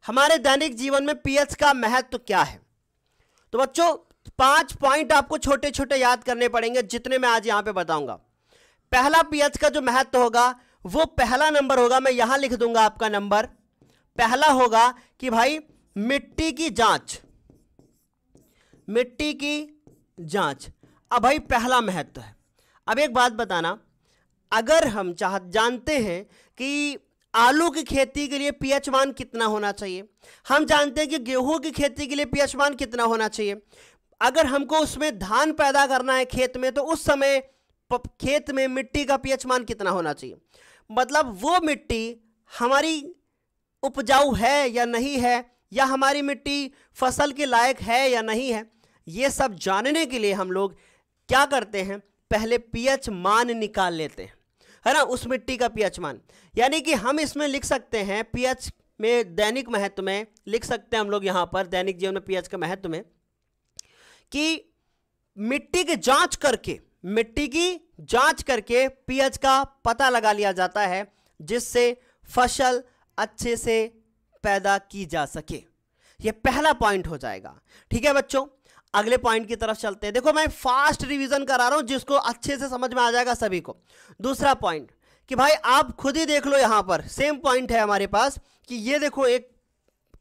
हमारे दैनिक जीवन में पीएच का महत्व तो क्या है तो बच्चों पांच पॉइंट आपको छोटे छोटे याद करने पड़ेंगे जितने मैं आज यहां पे बताऊंगा पहला पीएच का जो महत्व तो होगा वो पहला नंबर होगा मैं यहां लिख दूंगा आपका नंबर पहला होगा कि भाई मिट्टी की जांच मिट्टी की जांच अब भाई पहला महत्व है अब एक बात बताना अगर हम चाह जानते हैं कि आलू की खेती के लिए पीएच मान कितना होना चाहिए हम जानते हैं कि गेहूं की खेती के लिए पीएच मान कितना होना चाहिए अगर हमको उसमें धान पैदा करना है खेत में तो उस समय खेत में मिट्टी का पीएच मान कितना होना चाहिए मतलब वो मिट्टी हमारी उपजाऊ है या नहीं है या हमारी मिट्टी फसल के लायक है या नहीं है ये सब जानने के लिए हम लोग क्या करते हैं पहले पीएच मान निकाल लेते हैं है ना उस मिट्टी का पीएच मान यानी कि हम इसमें लिख सकते हैं पीएच में दैनिक महत्व में लिख सकते हैं हम लोग यहां पर दैनिक जीवन में पीएच के महत्व में कि मिट्टी की जांच करके मिट्टी की जांच करके पीएच का पता लगा लिया जाता है जिससे फसल अच्छे से पैदा की जा सके यह पहला पॉइंट हो जाएगा ठीक है बच्चों अगले पॉइंट की तरफ चलते हैं देखो मैं फास्ट रिवीजन करा रहा हूँ जिसको अच्छे से समझ में आ जाएगा सभी को दूसरा पॉइंट कि भाई आप खुद ही देख लो यहाँ पर सेम पॉइंट है हमारे पास कि ये देखो एक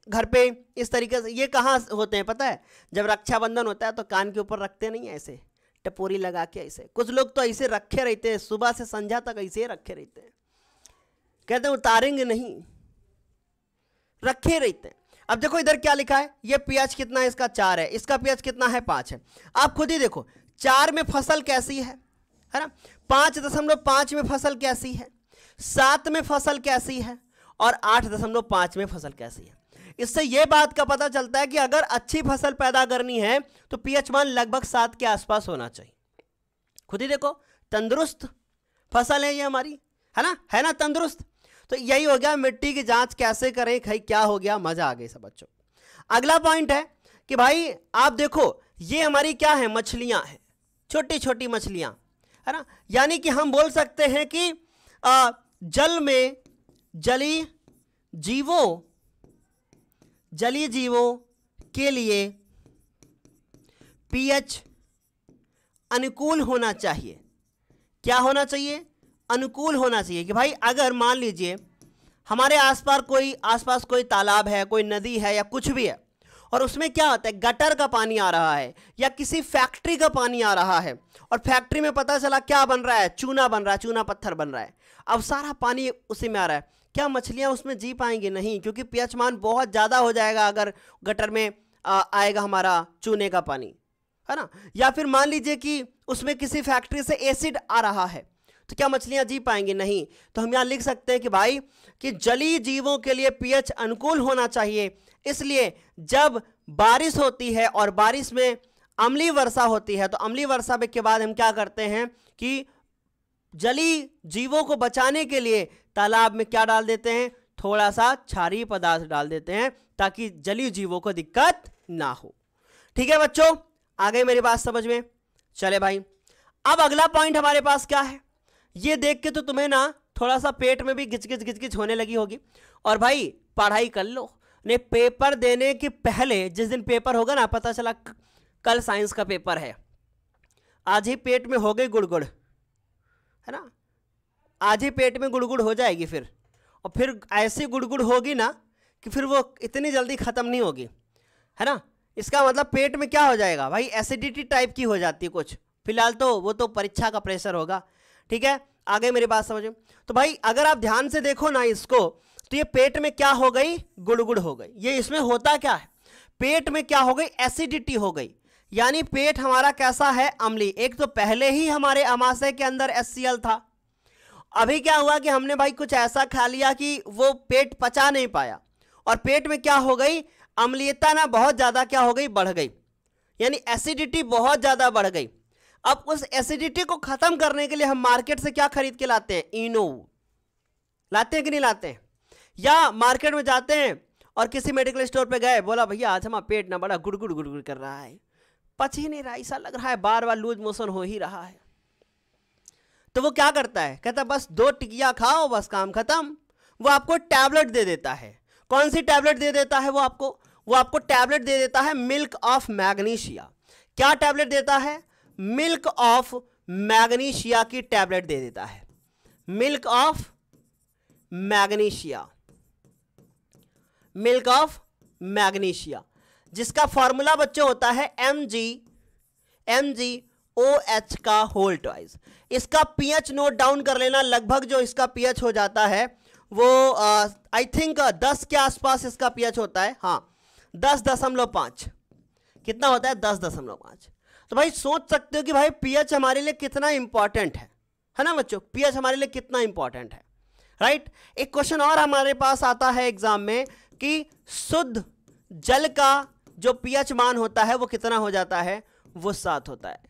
घर पे इस तरीके से ये कहाँ होते हैं पता है जब रक्षाबंधन होता है तो कान के ऊपर रखते नहीं ऐसे टपोरी लगा के ऐसे कुछ लोग तो ऐसे रखे रहते हैं सुबह से संध्या तक ऐसे रखे रहते हैं कहते हैं उतारेंगे नहीं रखे रहते हैं अब देखो इधर क्या लिखा है ये पीएच कितना है इसका चार है इसका पीएच कितना है पांच है आप खुद ही देखो चार में फसल कैसी है है ना पांच दशमलव पांच में फसल कैसी है सात में फसल कैसी है और आठ दशमलव पांच में फसल कैसी है इससे यह बात का पता चलता है कि अगर अच्छी फसल पैदा करनी है तो पीएच मान लगभग सात के आसपास होना चाहिए खुद ही देखो तंदुरुस्त फसल है ये हमारी है ना है ना तंदुरुस्त तो यही हो गया मिट्टी की जांच कैसे करें खाई क्या हो गया मजा आ गई सब बच्चों अगला पॉइंट है कि भाई आप देखो ये हमारी क्या है मछलियां हैं छोटी छोटी मछलियां है ना यानी कि हम बोल सकते हैं कि आ, जल में जली जीवों जली जीवों के लिए पीएच अनुकूल होना चाहिए क्या होना चाहिए अनुकूल होना चाहिए कि भाई अगर मान लीजिए हमारे आसपास कोई आसपास कोई तालाब है कोई नदी है या कुछ भी है और उसमें क्या होता है गटर का पानी आ रहा है या किसी फैक्ट्री का पानी आ रहा है और फैक्ट्री में पता चला क्या बन रहा है चूना बन रहा है चूना पत्थर बन रहा है अब सारा पानी उसी में आ रहा है क्या मछलियाँ उसमें जी पाएंगी नहीं क्योंकि पीएच मान बहुत ज़्यादा हो जाएगा अगर गटर में आ, आएगा हमारा चूने का पानी है ना या फिर मान लीजिए कि उसमें किसी फैक्ट्री से एसिड आ रहा है तो क्या मछलियां जी पाएंगी नहीं तो हम यहाँ लिख सकते हैं कि भाई कि जलीय जीवों के लिए पीएच अनुकूल होना चाहिए इसलिए जब बारिश होती है और बारिश में अम्ली वर्षा होती है तो अम्ली वर्षा के बाद हम क्या करते हैं कि जली जीवों को बचाने के लिए तालाब में क्या डाल देते हैं थोड़ा सा छारी पदार्थ डाल देते हैं ताकि जली जीवों को दिक्कत ना हो ठीक है बच्चों आ गई मेरी बात समझ में चले भाई अब अगला पॉइंट हमारे पास क्या है ये देख के तो तुम्हें ना थोड़ा सा पेट में भी घिचकिच घिचकिच होने लगी होगी और भाई पढ़ाई कर लो ने पेपर देने के पहले जिस दिन पेपर होगा ना पता चला कल साइंस का पेपर है आज ही पेट में हो गई गुड़गुड़ है ना आज ही पेट में गुड़गुड़ हो जाएगी फिर और फिर ऐसी गुड़गुड़ होगी ना कि फिर वो इतनी जल्दी ख़त्म नहीं होगी है ना इसका मतलब पेट में क्या हो जाएगा भाई एसिडिटी टाइप की हो जाती है कुछ फिलहाल तो वो तो परीक्षा का प्रेशर होगा ठीक है आगे मेरी बात समझो तो भाई अगर आप ध्यान से देखो ना इसको तो ये पेट में क्या हो गई गुड़गुड़ हो गई ये इसमें होता क्या है पेट में क्या हो गई एसिडिटी हो गई यानी पेट हमारा कैसा है अमली एक तो पहले ही हमारे अमाशय के अंदर एस था अभी क्या हुआ कि हमने भाई कुछ ऐसा खा लिया कि वो पेट पचा नहीं पाया और पेट में क्या हो गई अम्लीयता ना बहुत ज़्यादा क्या हो गई बढ़ गई यानी एसिडिटी बहुत ज़्यादा बढ़ गई अब उस एसिडिटी को खत्म करने के लिए हम मार्केट से क्या खरीद के लाते हैं इनो लाते हैं कि नहीं लाते हैं या मार्केट में जाते हैं और किसी मेडिकल स्टोर पे गए बोला भैया आज हमारा पेट ना बड़ा गुड़गुड़ गुड़गुड़ कर रहा है पच ही नहीं रहा ऐसा लग रहा है बार बार लूज मोशन हो ही रहा है तो वो क्या करता है कहता है बस दो टिकिया खाओ बस काम खत्म वो आपको टैबलेट दे देता है कौन सी टैबलेट दे देता है वो आपको वो आपको टैबलेट दे देता है मिल्क ऑफ मैग्नीशिया क्या टैबलेट देता है मिल्क ऑफ मैग्नीशिया की टैबलेट दे देता है milk of magnesia milk of magnesia जिसका फॉर्मूला बच्चों होता है M G M G O H का होल ट्वाइस इसका पीएच नोट डाउन कर लेना लगभग जो इसका पीएच हो जाता है वो आई uh, थिंक uh, दस के आसपास इसका पीएच होता है हाँ दस दशमलव पांच कितना होता है दस दशमलव पांच तो भाई सोच सकते हो कि भाई पीएच हमारे लिए कितना इंपॉर्टेंट है है ना बच्चों पीएच हमारे लिए कितना इंपॉर्टेंट है राइट एक क्वेश्चन और हमारे पास आता है एग्जाम में कि शुद्ध जल का जो पीएच मान होता है वो कितना हो जाता है वो सात होता है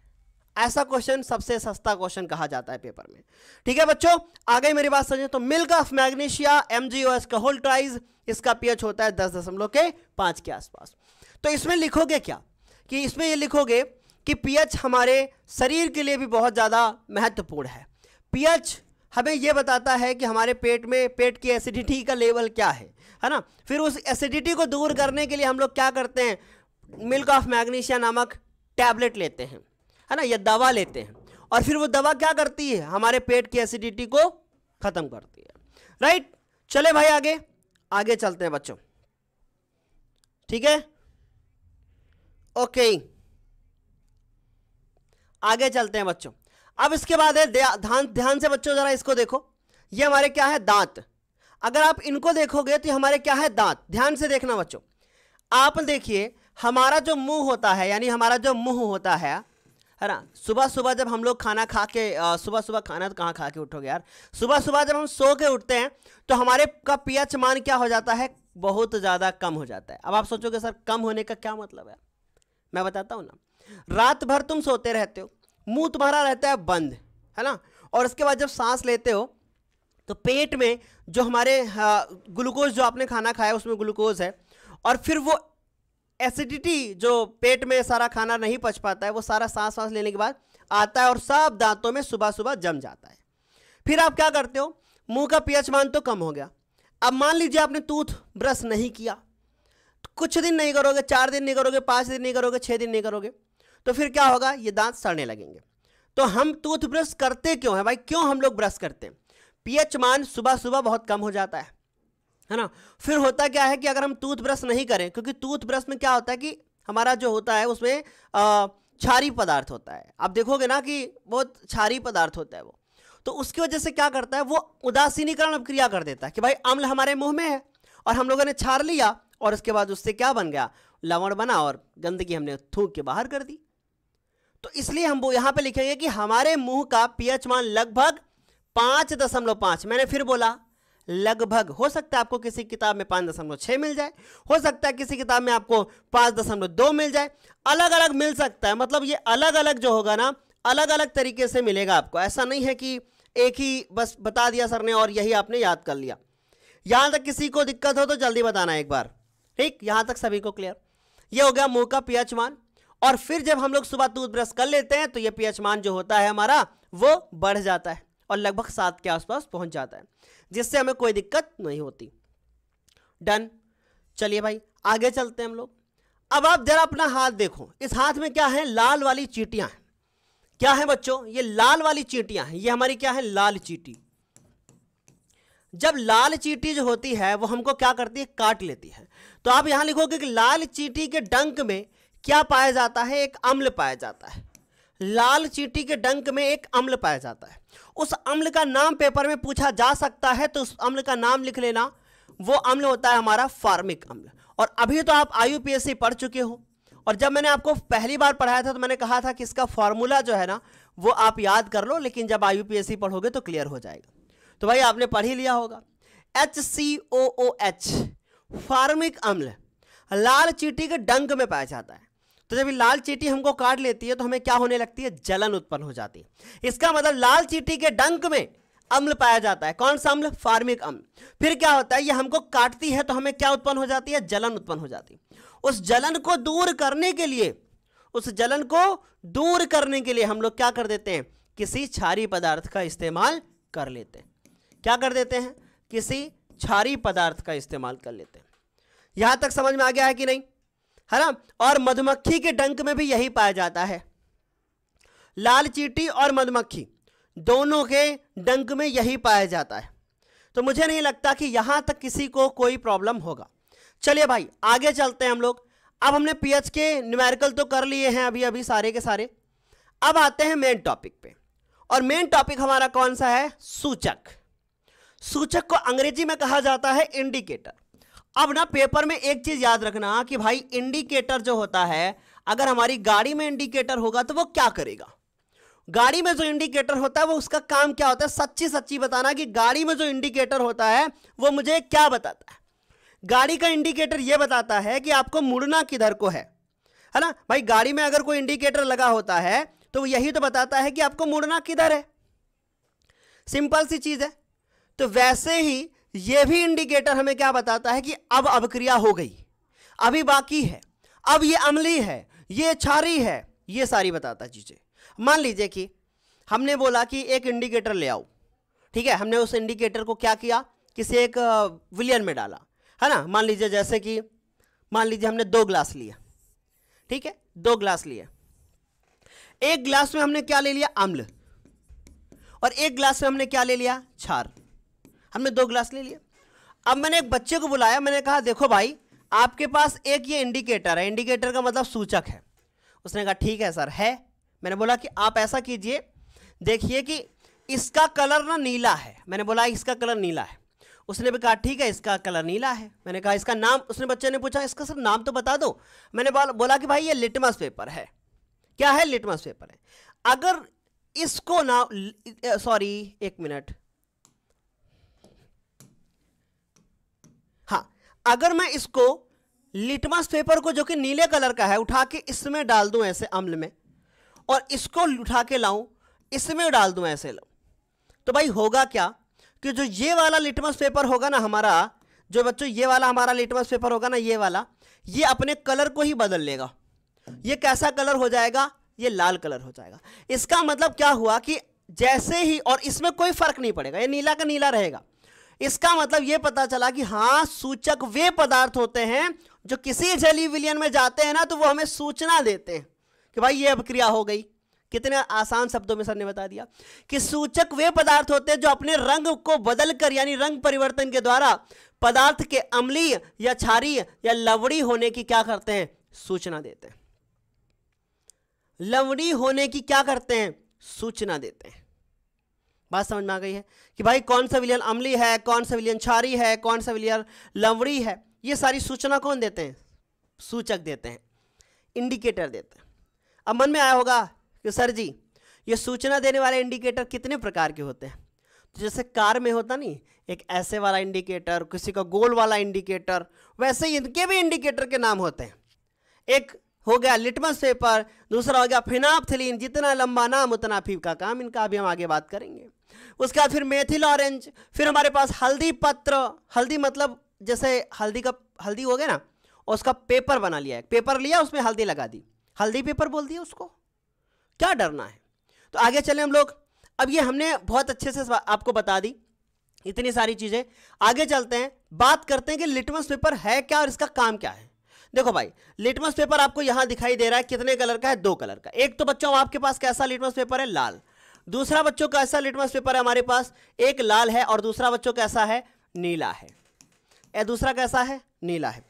ऐसा क्वेश्चन सबसे सस्ता क्वेश्चन कहा जाता है पेपर में ठीक है बच्चों आ गई मेरी बात समझे तो मिल्क ऑफ मैग्नीशिया एम का होल ट्राइज इसका पीएच होता है दस दशमलव के पांच के आसपास तो इसमें लिखोगे क्या कि इसमें ये लिखोगे कि पीएच हमारे शरीर के लिए भी बहुत ज़्यादा महत्वपूर्ण है पीएच हमें यह बताता है कि हमारे पेट में पेट की एसिडिटी का लेवल क्या है है ना फिर उस एसिडिटी को दूर करने के लिए हम लोग क्या करते हैं मिल्क ऑफ मैग्नीशिया नामक टैबलेट लेते हैं है ना या दवा लेते हैं और फिर वो दवा क्या करती है हमारे पेट की एसिडिटी को ख़त्म करती है राइट चले भाई आगे आगे चलते हैं बच्चों ठीक है ओके okay. आगे चलते हैं बच्चों अब इसके बाद है ध्यान ध्यान से बच्चों जरा इसको देखो ये हमारे क्या है दांत अगर आप इनको देखोगे तो हमारे क्या है दांत ध्यान से देखना बच्चों आप देखिए हमारा जो मुंह होता है यानी हमारा जो मुंह होता है है ना सुबह सुबह जब हम लोग खाना खा के सुबह सुबह खाना तो कहाँ खा के उठोगे यार सुबह सुबह जब हम सो के उठते हैं तो हमारे का पीएच मान क्या हो जाता है बहुत ज़्यादा कम हो जाता है अब आप सोचोगे सर कम होने का क्या मतलब है मैं बताता हूँ ना रात भर तुम सोते रहते हो मुंह तुम्हारा रहता है बंद है ना और उसके बाद जब सांस लेते हो तो पेट में जो हमारे ग्लूकोज जो आपने खाना खाया उसमें ग्लूकोज है और फिर वो एसिडिटी जो पेट में सारा खाना नहीं पच पाता है वो सारा सांस वांस लेने के बाद आता है और सब दांतों में सुबह सुबह जम जाता है फिर आप क्या करते हो मुंह का पीएच मान तो कम हो गया अब मान लीजिए आपने टूथ ब्रश नहीं किया तो कुछ दिन नहीं करोगे चार दिन नहीं करोगे पाँच दिन नहीं करोगे छः दिन नहीं करोगे तो फिर क्या होगा ये दांत सड़ने लगेंगे तो हम टूथब्रश करते क्यों है भाई क्यों हम लोग ब्रश करते हैं पीएच मान सुबह सुबह बहुत कम हो जाता है है ना फिर होता क्या है कि अगर हम टूथब्रश नहीं करें क्योंकि टूथब्रश में क्या होता है कि हमारा जो होता है उसमें क्षारी पदार्थ होता है आप देखोगे ना कि बहुत क्षारी पदार्थ होता है वो तो उसकी वजह से क्या करता है वो उदासीनीकरण क्रिया कर देता है कि भाई अम्ल हमारे मुंह में है और हम लोगों ने छार लिया और उसके बाद उससे क्या बन गया लवण बना और गंदगी हमने थूक के बाहर कर दी तो इसलिए हम यहां पे लिखेंगे कि हमारे मुंह का पीएच मान लगभग पांच दशमलव पांच मैंने फिर बोला लगभग हो सकता है आपको किसी किताब में पांच दशमलव छह मिल जाए हो सकता है किसी किताब में आपको पांच दशमलव दो मिल जाए अलग अलग मिल सकता है मतलब ये अलग अलग जो होगा ना अलग अलग तरीके से मिलेगा आपको ऐसा नहीं है कि एक ही बस बता दिया सर ने और यही आपने याद कर लिया यहां तक किसी को दिक्कत हो तो जल्दी बताना एक बार ठीक यहां तक सभी को क्लियर ये हो गया मुंह का पीएच मान और फिर जब हम लोग सुबह टूथ ब्रश कर लेते हैं तो ये पीएच मान जो होता है हमारा वो बढ़ जाता है और लगभग सात के आसपास पहुंच जाता है जिससे हमें कोई दिक्कत नहीं होती डन चलिए भाई आगे चलते हैं हम लोग अब आप जरा अपना हाथ देखो इस हाथ में क्या है लाल वाली चीटियां हैं क्या है बच्चों ये लाल वाली चीटियां हैं ये हमारी क्या है लाल चीटी जब लाल चीटी जो होती है वो हमको क्या करती है काट लेती है तो आप यहां लिखोगे कि लाल चीटी के डंक में क्या पाया जाता है एक अम्ल पाया जाता है लाल चीटी के डंक में एक अम्ल पाया जाता है उस अम्ल का नाम पेपर में पूछा जा सकता है तो उस अम्ल का नाम लिख लेना वो अम्ल होता है हमारा फार्मिक अम्ल और अभी तो आप आई पढ़ चुके हो और जब मैंने आपको पहली बार पढ़ाया था तो मैंने कहा था कि इसका फॉर्मूला जो है ना वो आप याद कर लो लेकिन जब आई पढ़ोगे तो क्लियर हो जाएगा तो भाई आपने पढ़ ही लिया होगा H C O O H formic अम्ल लाल चीटी के डंक में पाया जाता है तो जब ये लाल चीटी हमको काट लेती है तो हमें क्या होने लगती है जलन उत्पन्न हो जाती है इसका मतलब लाल चीटी के डंक में अम्ल पाया जाता है कौन सा अम्ल फार्मिक अम्ल फिर क्या होता है ये हमको काटती है तो हमें क्या उत्पन्न हो जाती है जलन उत्पन्न हो जाती है उस जलन को दूर करने के लिए उस जलन को दूर करने के लिए हम लोग क्या कर देते हैं किसी छारी पदार्थ का इस्तेमाल कर लेते हैं क्या कर देते हैं किसी छारी पदार्थ का इस्तेमाल कर लेते हैं यहां तक समझ में आ गया है कि नहीं है ना और मधुमक्खी के डंक में भी यही पाया जाता है लाल चीटी और मधुमक्खी दोनों के डंक में यही पाया जाता है तो मुझे नहीं लगता कि यहाँ तक किसी को कोई प्रॉब्लम होगा चलिए भाई आगे चलते हैं हम लोग अब हमने पीएच के न्यूमेरिकल तो कर लिए हैं अभी अभी सारे के सारे अब आते हैं मेन टॉपिक पे और मेन टॉपिक हमारा कौन सा है सूचक सूचक को अंग्रेजी में कहा जाता है इंडिकेटर अब ना पेपर में एक चीज याद रखना कि भाई इंडिकेटर जो होता है अगर हमारी गाड़ी में इंडिकेटर होगा तो वो क्या करेगा गाड़ी में जो इंडिकेटर होता है वो उसका काम क्या होता है सच्ची सच्ची बताना कि गाड़ी में जो इंडिकेटर होता है वो मुझे क्या बताता है गाड़ी का इंडिकेटर ये बताता है कि आपको मुड़ना किधर को है है ना भाई गाड़ी में अगर कोई इंडिकेटर लगा होता है तो यही तो बताता है कि आपको मुड़ना किधर है सिंपल सी चीज़ है तो वैसे ही यह भी इंडिकेटर हमें क्या बताता है कि अब अभिक्रिया हो गई अभी बाकी है अब ये अमली है ये छारी है ये सारी बताता चीज़ें मान लीजिए कि हमने बोला कि एक इंडिकेटर ले आओ ठीक है हमने उस इंडिकेटर को क्या किया किसी एक विलियन में डाला है ना मान लीजिए जैसे कि मान लीजिए हमने दो ग्लास लिया ठीक है दो ग्लास लिए एक ग्लास में हमने क्या ले लिया अम्ल और एक ग्लास में हमने क्या ले लिया छार हमने दो गिलास ले लिया अब मैंने एक बच्चे को बुलाया मैंने कहा देखो भाई आपके पास एक ये इंडिकेटर है इंडिकेटर का मतलब सूचक है उसने कहा ठीक है सर है मैंने बोला कि आप ऐसा कीजिए देखिए कि इसका कलर ना नीला है मैंने बोला इसका कलर नीला है उसने भी कहा ठीक है इसका कलर नीला है मैंने कहा इसका नाम उसने बच्चे ने पूछा इसका सर नाम तो बता दो मैंने बोला कि भाई ये लिटमस पेपर है क्या है लिटमस पेपर है अगर इसको ना सॉरी एक मिनट अगर मैं इसको लिटमस पेपर को जो कि नीले कलर का है उठा के इसमें डाल दूं ऐसे अम्ल में और इसको उठा के लाऊं इसमें डाल दूं ऐसे लो तो भाई होगा क्या कि जो ये वाला लिटमस पेपर होगा ना हमारा जो बच्चों ये वाला हमारा लिटमस पेपर होगा ना ये वाला ये अपने कलर को ही बदल लेगा ये कैसा कलर हो जाएगा ये लाल कलर हो जाएगा इसका मतलब क्या हुआ कि जैसे ही और इसमें कोई फर्क नहीं पड़ेगा ये नीला का नीला रहेगा इसका मतलब यह पता चला कि हाँ सूचक वे पदार्थ होते हैं जो किसी जली विलियन में जाते हैं ना तो वो हमें सूचना देते हैं कि भाई ये अभिक्रिया हो गई कितने आसान शब्दों में सर ने बता दिया कि सूचक वे पदार्थ होते हैं जो अपने रंग को बदलकर यानी रंग परिवर्तन के द्वारा पदार्थ के अम्ली या छारी या लवड़ी होने की क्या करते हैं सूचना देते हैं लवड़ी होने की क्या करते हैं सूचना देते हैं बात समझ में आ गई है कि भाई कौन सा विलियन अमली है कौन सा विलियन छारी है कौन सा विलियन लवड़ी है ये सारी सूचना कौन देते हैं सूचक देते हैं इंडिकेटर देते हैं अब मन में आया होगा कि सर जी ये सूचना देने वाले इंडिकेटर कितने प्रकार के होते हैं तो जैसे कार में होता नहीं एक ऐसे वाला इंडिकेटर किसी का गोल वाला इंडिकेटर वैसे इनके भी इंडिकेटर के नाम होते हैं एक हो गया लिटमस पेपर दूसरा हो गया फिनाफथिलीन जितना लंबा नाम उतना फीव का काम इनका अभी हम आगे बात करेंगे उसके बाद फिर मेथिल ऑरेंज फिर हमारे पास हल्दी पत्र हल्दी मतलब जैसे हल्दी का हल्दी हो गया ना और उसका पेपर बना लिया एक पेपर लिया उसमें हल्दी लगा दी हल्दी पेपर बोल दिया उसको क्या डरना है तो आगे चले हम लोग अब ये हमने बहुत अच्छे से आपको बता दी इतनी सारी चीज़ें आगे चलते हैं बात करते हैं कि लिटमस पेपर है क्या और इसका काम क्या है देखो भाई लिटमस पेपर आपको यहां दिखाई दे रहा है कितने कलर का है दो कलर का एक तो बच्चों आपके पास कैसा लिटमस पेपर है लाल दूसरा बच्चों का ऐसा लिटमस पेपर है हमारे पास एक लाल है और दूसरा बच्चों का है नीला है ए दूसरा कैसा है नीला है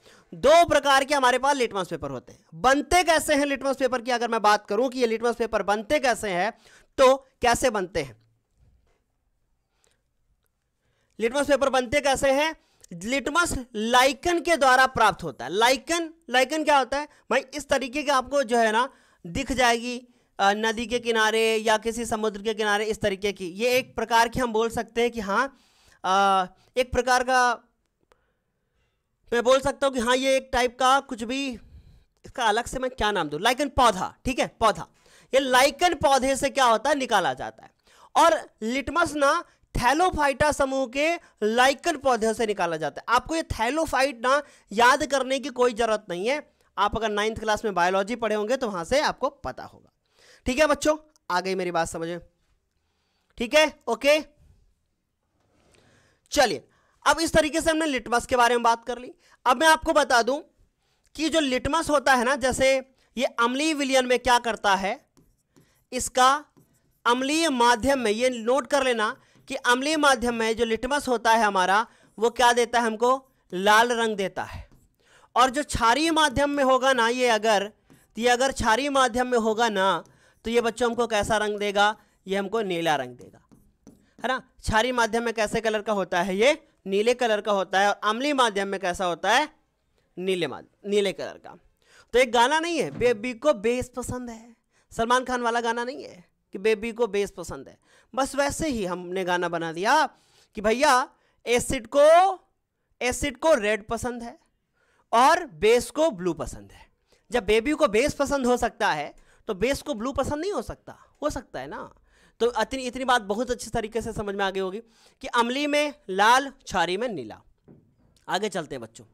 दो प्रकार के हमारे पास लिटमस पेपर होते हैं बनते कैसे हैं लिटमस पेपर की अगर मैं बात करूं कि ये लिटमस पेपर बनते कैसे हैं तो कैसे बनते हैं लिटमस पेपर बनते कैसे हैं लिटमस लाइकन के द्वारा प्राप्त होता है लाइकन लाइकन क्या होता है भाई इस तरीके के आपको जो है ना दिख जाएगी नदी के किनारे या किसी समुद्र के किनारे इस तरीके की ये एक प्रकार की हम बोल सकते हैं कि हाँ एक प्रकार का मैं बोल सकता हूँ कि हाँ ये एक टाइप का कुछ भी इसका अलग से मैं क्या नाम दूँ लाइकन पौधा ठीक है पौधा ये लाइकन पौधे से क्या होता है निकाला जाता है और लिटमस ना थैलोफाइटा समूह के लाइकन पौधे से निकाला जाता है आपको ये थैलोफाइट ना याद करने की कोई ज़रूरत नहीं है आप अगर नाइन्थ क्लास में बायोलॉजी पढ़े होंगे तो वहां से आपको पता होगा ठीक है बच्चों आ गई मेरी बात समझे ठीक है ओके चलिए अब इस तरीके से हमने लिटमस के बारे में बात कर ली अब मैं आपको बता दूं कि जो लिटमस होता है ना जैसे ये अम्लीय विलियन में क्या करता है इसका अम्लीय माध्यम में ये नोट कर लेना कि अम्लीय माध्यम में जो लिटमस होता है हमारा वो क्या देता है हमको लाल रंग देता है और जो क्षारीय माध्यम में होगा ना ये अगर तो ये अगर क्षारीय माध्यम में होगा ना तो ये बच्चों हमको कैसा रंग देगा ये हमको नीला रंग देगा है ना क्षारी माध्यम में कैसे कलर का होता है ये नीले कलर का होता है और अम्ली माध्यम में कैसा होता है नीले नीले कलर का तो एक गाना नहीं है बेबी को बेस पसंद है सलमान खान वाला गाना नहीं है कि बेबी को बेस पसंद है बस वैसे ही हमने गाना बना दिया कि भैया एसिड को एसिड को रेड पसंद है और बेस को ब्लू पसंद है जब बेबी को बेस पसंद हो सकता है तो बेस को ब्लू पसंद नहीं हो सकता हो सकता है ना तो इतनी इतनी बात बहुत अच्छी तरीके से समझ में आगे होगी कि अमली में लाल छारी में नीला आगे चलते हैं बच्चों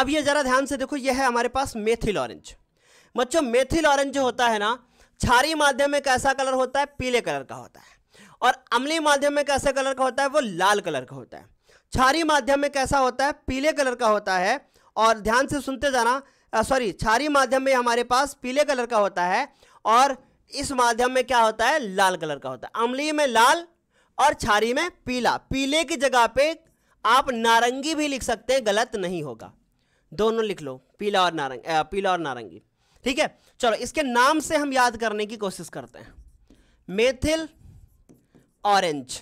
अब ये ज़रा ध्यान से देखो ये है हमारे पास मेथिल ऑरेंज बच्चों मेथिल ऑरेंज जो होता है ना छारी माध्यम में कैसा कलर होता है पीले कलर का होता है और अम्लीय माध्यम में कैसे कलर का होता है वो लाल कलर का होता है क्षारी माध्यम में कैसा होता है पीले कलर का होता है और ध्यान से सुनते जाना सॉरी क्षारी माध्यम में हमारे पास पीले कलर का होता है और इस माध्यम में क्या होता है लाल कलर का होता है अम्लीय में लाल और छारी में पीला पीले की जगह पे आप नारंगी भी लिख सकते हैं गलत नहीं होगा दोनों लिख लो पीला और नारंग आ, पीला और नारंगी ठीक है चलो इसके नाम से हम याद करने की कोशिश करते हैं मेथिल ऑरेंज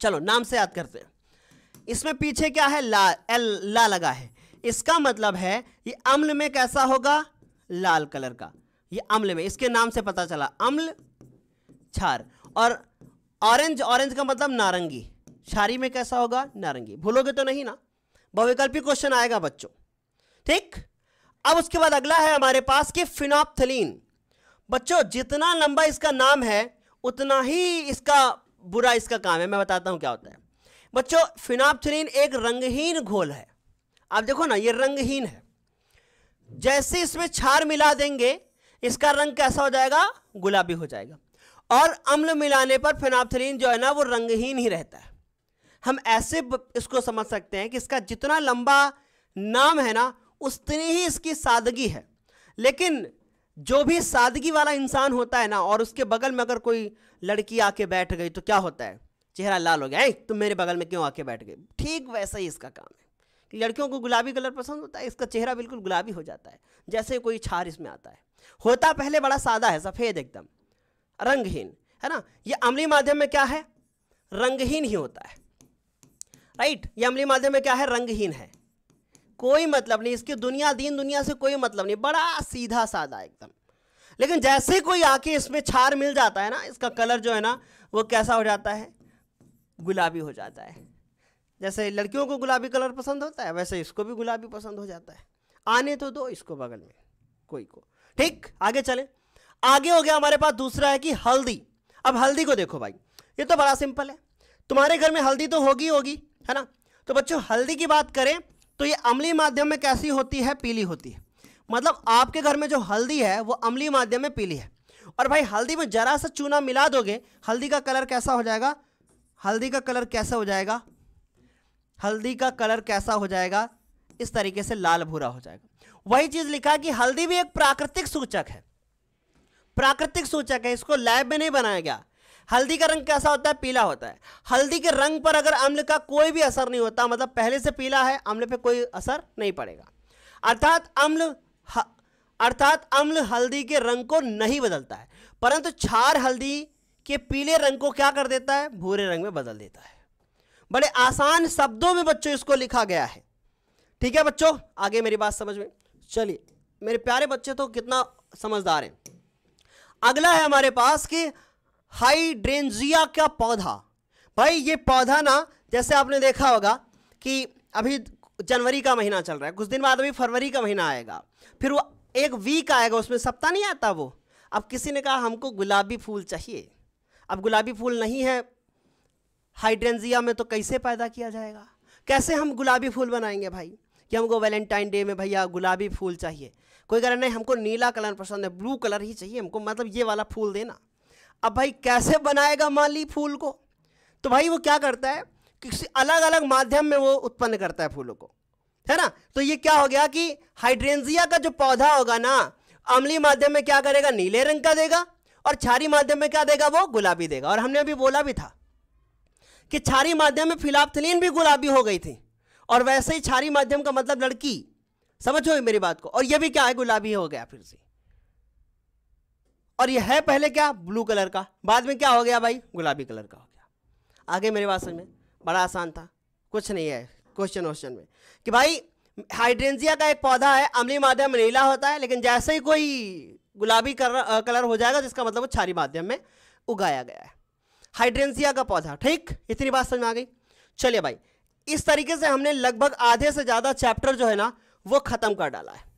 चलो नाम से याद करते हैं इसमें पीछे क्या है ला एल ला लगा है इसका मतलब है ये अम्ल में कैसा होगा लाल कलर का ये अम्ल में इसके नाम से पता चला अम्ल छार और ऑरेंज ऑरेंज का मतलब नारंगी छारी में कैसा होगा नारंगी भूलोगे तो नहीं ना बहुविकल्पी क्वेश्चन आएगा बच्चों ठीक अब उसके बाद अगला है हमारे पास कि फिनॉप्थलीन बच्चों जितना लंबा इसका नाम है उतना ही इसका बुरा इसका काम है मैं बताता हूँ क्या होता है बच्चों फिनापथरीन एक रंगहीन घोल है आप देखो ना ये रंगहीन है जैसे इसमें छार मिला देंगे इसका रंग कैसा हो जाएगा गुलाबी हो जाएगा और अम्ल मिलाने पर फिनापथरीन जो है ना वो रंगहीन ही रहता है हम ऐसे इसको समझ सकते हैं कि इसका जितना लंबा नाम है ना उतनी ही इसकी सादगी है लेकिन जो भी सादगी वाला इंसान होता है ना और उसके बगल में अगर कोई लड़की आके बैठ गई तो क्या होता है चेहरा लाल हो गया तुम मेरे बगल में क्यों आके बैठ गए ठीक वैसा ही इसका काम है कि लड़कियों को गुलाबी कलर पसंद होता है इसका चेहरा बिल्कुल गुलाबी हो जाता है जैसे कोई छार इसमें आता है होता पहले बड़ा सादा है सफ़ेद एकदम रंगहीन है ना ये अमली माध्यम में क्या है रंगहीन ही होता है राइट ये अमली माध्यम में क्या है रंगहीन है कोई मतलब नहीं इसकी दुनिया दीन दुनिया से कोई मतलब नहीं बड़ा सीधा साधा एकदम लेकिन जैसे कोई आके इसमें छार मिल जाता है ना इसका कलर जो है ना वो कैसा हो जाता है गुलाबी हो जाता है जैसे लड़कियों को गुलाबी कलर पसंद होता है वैसे इसको भी गुलाबी पसंद हो जाता है आने तो दो इसको बगल में कोई को ठीक आगे चले आगे हो गया हमारे पास दूसरा है कि हल्दी अब हल्दी को देखो भाई ये तो बड़ा सिंपल है तुम्हारे घर में हल्दी तो होगी होगी है ना तो बच्चों हल्दी की बात करें तो ये अम्लीय माध्यम में कैसी होती है पीली होती है मतलब आपके घर में जो हल्दी है वो अम्लीय माध्यम में पीली है और भाई हल्दी में जरा सा चूना मिला दोगे हल्दी का कलर कैसा हो जाएगा हल्दी का कलर कैसा हो जाएगा हल्दी का कलर कैसा हो जाएगा इस तरीके से लाल भूरा हो जाएगा वही चीज़ लिखा कि हल्दी भी एक प्राकृतिक सूचक है प्राकृतिक सूचक है इसको लैब में नहीं बनाया गया हल्दी का रंग कैसा होता है पीला होता है हल्दी के रंग पर अगर अम्ल का कोई भी असर नहीं होता मतलब पहले से पीला है अम्ल पे कोई असर नहीं पड़ेगा अर्थात अम्ल अर्थात अम्ल हल्दी के रंग को नहीं बदलता है परंतु क्षार हल्दी के पीले रंग को क्या कर देता है भूरे रंग में बदल देता है बड़े आसान शब्दों में बच्चों इसको लिखा गया है ठीक है बच्चों आगे मेरी बात समझ में चलिए मेरे प्यारे बच्चे तो कितना समझदार हैं अगला है हमारे पास कि हाइड्रेंजिया का पौधा भाई ये पौधा ना जैसे आपने देखा होगा कि अभी जनवरी का महीना चल रहा है कुछ दिन बाद अभी फरवरी का महीना आएगा फिर वो एक वीक आएगा उसमें सप्ताह नहीं आता वो अब किसी ने कहा हमको गुलाबी फूल चाहिए अब गुलाबी फूल नहीं है हाइड्रेंजिया में तो कैसे पैदा किया जाएगा कैसे हम गुलाबी फूल बनाएंगे भाई कि हमको वैलेंटाइन डे में भैया गुलाबी फूल चाहिए कोई कह रहा नहीं हमको नीला कलर पसंद है ब्लू कलर ही चाहिए हमको मतलब ये वाला फूल देना अब भाई कैसे बनाएगा माली फूल को तो भाई वो क्या करता है किसी अलग अलग माध्यम में वो उत्पन्न करता है फूलों को है ना तो ये क्या हो गया कि हाइड्रेंजिया का जो पौधा होगा ना अमली माध्यम में क्या करेगा नीले रंग का देगा और छारी माध्यम में क्या देगा वो गुलाबी देगा और हमने अभी बोला भी था कि छारी माध्यम में फिलाप्थलीन भी गुलाबी हो गई थी और वैसे ही छारी माध्यम का मतलब लड़की समझो मेरी बात को और ये भी क्या है गुलाबी हो गया फिर से और यह है पहले क्या ब्लू कलर का बाद में क्या हो गया भाई गुलाबी कलर का हो गया आगे मेरे पास में बड़ा आसान था कुछ नहीं है क्वेश्चन क्वेश्चन में कि भाई हाइड्रेंजिया का एक पौधा है अमली माध्यम नीला होता है लेकिन जैसे ही कोई गुलाबी कलर कलर हो जाएगा जिसका मतलब वो छारी माध्यम में उगाया गया है हाइड्रेंसिया का पौधा ठीक इतनी बात समझ में आ गई चलिए भाई इस तरीके से हमने लगभग आधे से ज़्यादा चैप्टर जो है ना वो ख़त्म कर डाला है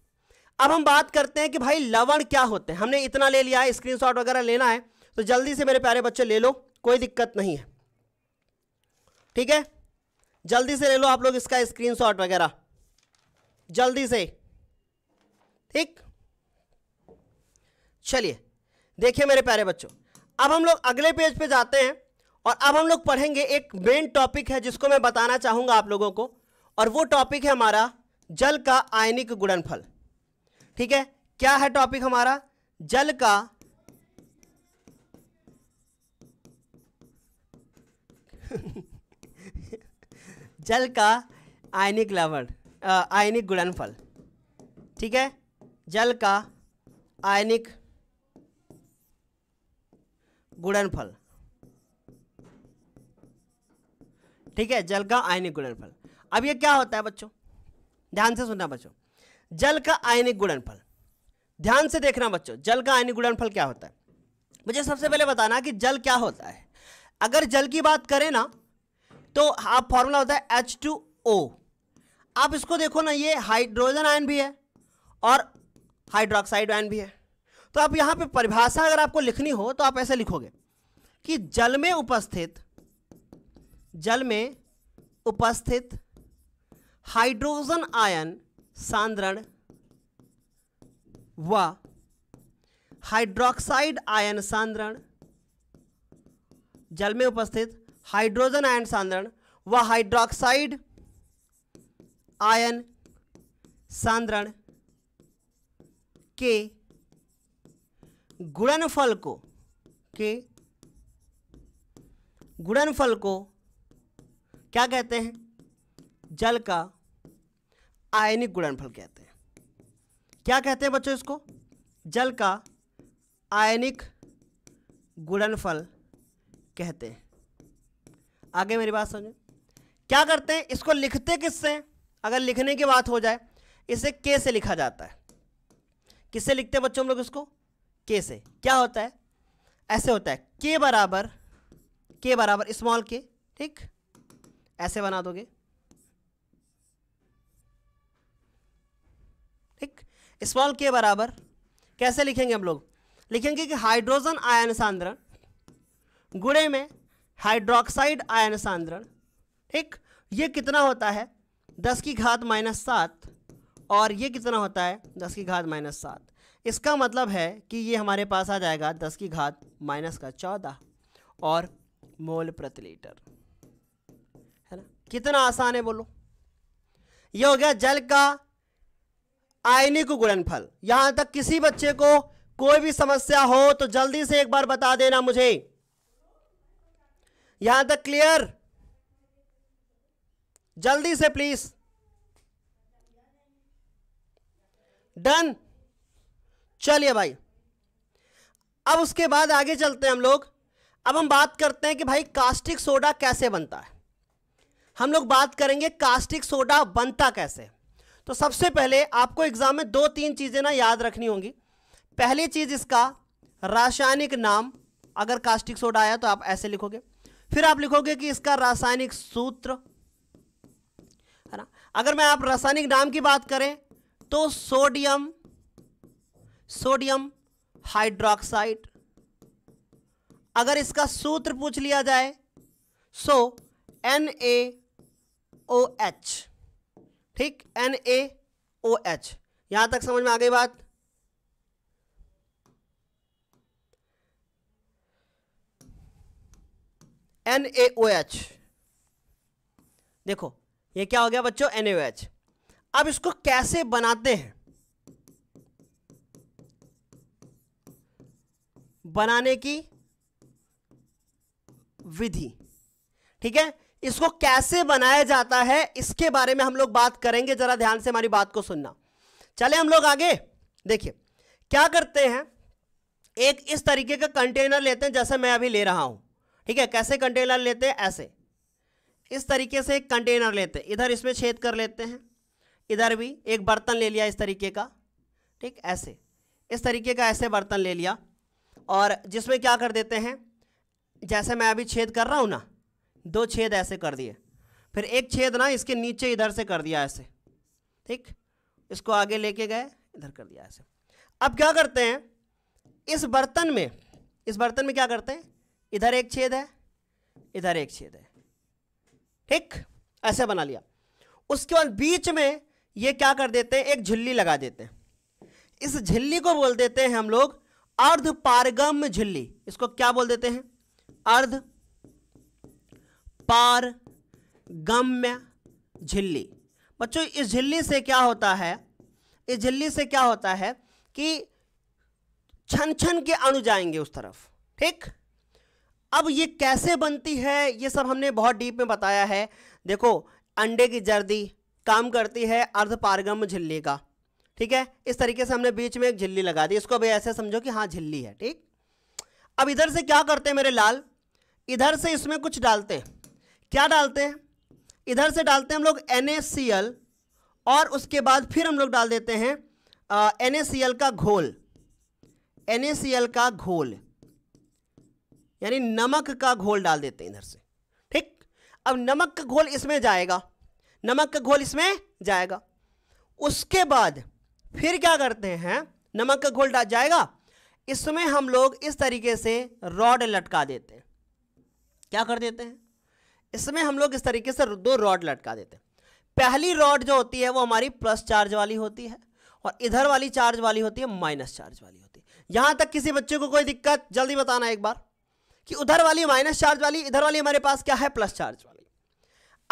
अब हम बात करते हैं कि भाई लवण क्या होते हैं हमने इतना ले लिया है स्क्रीन वगैरह लेना है तो जल्दी से मेरे प्यारे बच्चों ले लो कोई दिक्कत नहीं है ठीक है जल्दी से ले लो आप लोग इसका स्क्रीन वगैरह जल्दी से ठीक चलिए देखिए मेरे प्यारे बच्चों अब हम लोग अगले पेज पे जाते हैं और अब हम लोग पढ़ेंगे एक मेन टॉपिक है जिसको मैं बताना चाहूंगा आप लोगों को और वो टॉपिक है हमारा जल का आयनिक गुणनफल ठीक है क्या है टॉपिक हमारा जल का जल का आयनिक लवण आयनिक गुणनफल ठीक है जल का आयनिक गुणनफल ठीक है जल का आयनिक गुणनफल अब ये क्या होता है बच्चों ध्यान से सुनना बच्चों जल का आयनिक गुणनफल ध्यान से देखना बच्चों जल का आयनिक गुणनफल क्या होता है मुझे सबसे पहले बताना कि जल क्या होता है अगर जल की बात करें ना तो आप फॉर्मूला होता है एच टू ओ आप इसको देखो ना ये हाइड्रोजन आयन भी है और हाइड्रोक्साइड आयन भी है तो आप यहां पे परिभाषा अगर आपको लिखनी हो तो आप ऐसे लिखोगे कि जल में उपस्थित जल में उपस्थित हाइड्रोजन आयन सांद्रण व हाइड्रोक्साइड आयन सांद्रण जल में उपस्थित हाइड्रोजन आयन सांद्रण व हाइड्रोक्साइड आयन सांद्रण के गुणनफल को के गुणनफल को क्या कहते हैं जल का आयनिक गुणनफल कहते हैं क्या कहते हैं बच्चों इसको जल का आयनिक गुणनफल कहते हैं आगे मेरी बात समझो क्या करते हैं इसको लिखते किससे अगर लिखने की बात हो जाए इसे के से लिखा जाता है किससे लिखते हैं बच्चों हम लोग इसको के से क्या होता है ऐसे होता है के बराबर के बराबर स्मॉल के ठीक ऐसे बना दोगे स्मॉल के बराबर कैसे लिखेंगे हम लोग लिखेंगे कि हाइड्रोजन आयन सांद्रण गुड़े में हाइड्रोक्साइड आयन सांद्रण ठीक ये कितना होता है दस की घात माइनस सात और ये कितना होता है दस की घात माइनस सात इसका मतलब है कि ये हमारे पास आ जाएगा दस की घात माइनस का चौदह और मोल प्रति लीटर है ना कितना आसान है बोलो ये हो गया जल का आयनिक गुणनफल यहां तक किसी बच्चे को कोई भी समस्या हो तो जल्दी से एक बार बता देना मुझे यहां तक क्लियर जल्दी से प्लीज डन चलिए भाई अब उसके बाद आगे चलते हैं हम लोग अब हम बात करते हैं कि भाई कास्टिक सोडा कैसे बनता है हम लोग बात करेंगे कास्टिक सोडा बनता कैसे है तो सबसे पहले आपको एग्जाम में दो तीन चीज़ें ना याद रखनी होंगी पहली चीज़ इसका रासायनिक नाम अगर कास्टिक सोडा आया तो आप ऐसे लिखोगे फिर आप लिखोगे कि इसका रासायनिक सूत्र है ना अगर मैं आप रासायनिक नाम की बात करें तो सोडियम सोडियम हाइड्रोक्साइड अगर इसका सूत्र पूछ लिया जाए सो एन ए ओ एच ठीक एन ए ओ एच यहां तक समझ में आ गई बात एन ए ओ एच देखो ये क्या हो गया बच्चों एन ए ओ एच अब इसको कैसे बनाते हैं बनाने की विधि ठीक है इसको कैसे बनाया जाता है इसके बारे में हम लोग बात करेंगे जरा ध्यान से हमारी बात को सुनना चले हम लोग आगे देखिए क्या करते हैं एक इस तरीके का कंटेनर लेते हैं जैसे मैं अभी ले रहा हूं ठीक है कैसे कंटेनर लेते हैं ऐसे इस तरीके से एक कंटेनर लेते हैं इधर इसमें छेद कर लेते हैं इधर भी एक बर्तन ले लिया इस तरीके का ठीक ऐसे इस तरीके का ऐसे बर्तन ले लिया और जिसमें क्या कर देते हैं जैसे मैं अभी छेद कर रहा हूँ ना दो छेद ऐसे कर दिए फिर एक छेद ना इसके नीचे इधर से कर दिया ऐसे ठीक इसको आगे लेके गए इधर कर दिया ऐसे अब क्या करते हैं इस बर्तन में इस बर्तन में क्या करते हैं इधर एक छेद है इधर एक छेद है ठीक ऐसे बना लिया उसके बाद बीच में ये क्या कर देते हैं एक झिल्ली लगा देते हैं इस झिल्ली को बोल देते हैं हम लोग अर्ध पारगम झिल्ली इसको क्या बोल देते हैं अर्ध पार गम्य झिल्ली बच्चों इस झिल्ली से क्या होता है इस झिल्ली से क्या होता है कि छन छन के अणु जाएंगे उस तरफ ठीक अब ये कैसे बनती है ये सब हमने बहुत डीप में बताया है देखो अंडे की जर्दी काम करती है पारगम्य झिल्ली का ठीक है इस तरीके से हमने बीच में एक झिल्ली लगा दी इसको भी ऐसे समझो कि हाँ झिल्ली है ठीक अब इधर से क्या करते हैं मेरे लाल इधर से इसमें कुछ डालते हैं क्या डालते हैं इधर से डालते हैं हम लोग एन और उसके बाद फिर हम लोग डाल देते हैं एन का घोल एन का घोल यानी नमक का घोल डाल देते हैं इधर से ठीक अब नमक का घोल इसमें जाएगा नमक का घोल इसमें जाएगा उसके बाद फिर क्या करते हैं नमक का घोल जाएगा इसमें हम लोग इस तरीके से रॉड लटका देते हैं क्या कर देते हैं इसमें हम लोग इस तरीके से दो रॉड लटका देते हैं पहली रॉड जो होती है वो हमारी प्लस चार्ज वाली होती है और इधर वाली चार्ज वाली होती है माइनस चार्ज वाली होती है यहां तक किसी बच्चे को कोई दिक्कत जल्दी बताना एक बार कि उधर वाली माइनस चार्ज वाली इधर वाली हमारे पास क्या है प्लस चार्ज वाली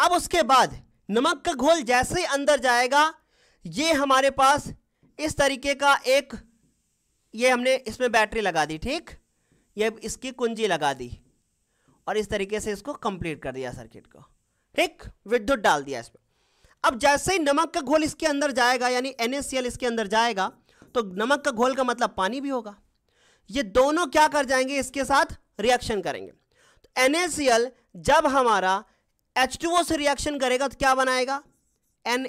अब उसके बाद नमक का घोल जैसे ही अंदर जाएगा ये हमारे पास इस तरीके का एक ये हमने इसमें बैटरी लगा दी ठीक ये इसकी कुंजी लगा दी और इस तरीके से इसको कंप्लीट कर दिया सर्किट को ठीक विद्युत डाल दिया इसमें अब जैसे ही नमक का घोल इसके अंदर जाएगा यानी एन इसके अंदर जाएगा तो नमक का घोल का मतलब पानी भी होगा ये दोनों क्या कर जाएंगे इसके साथ रिएक्शन करेंगे तो एन जब हमारा एच से रिएक्शन करेगा तो क्या बनाएगा एन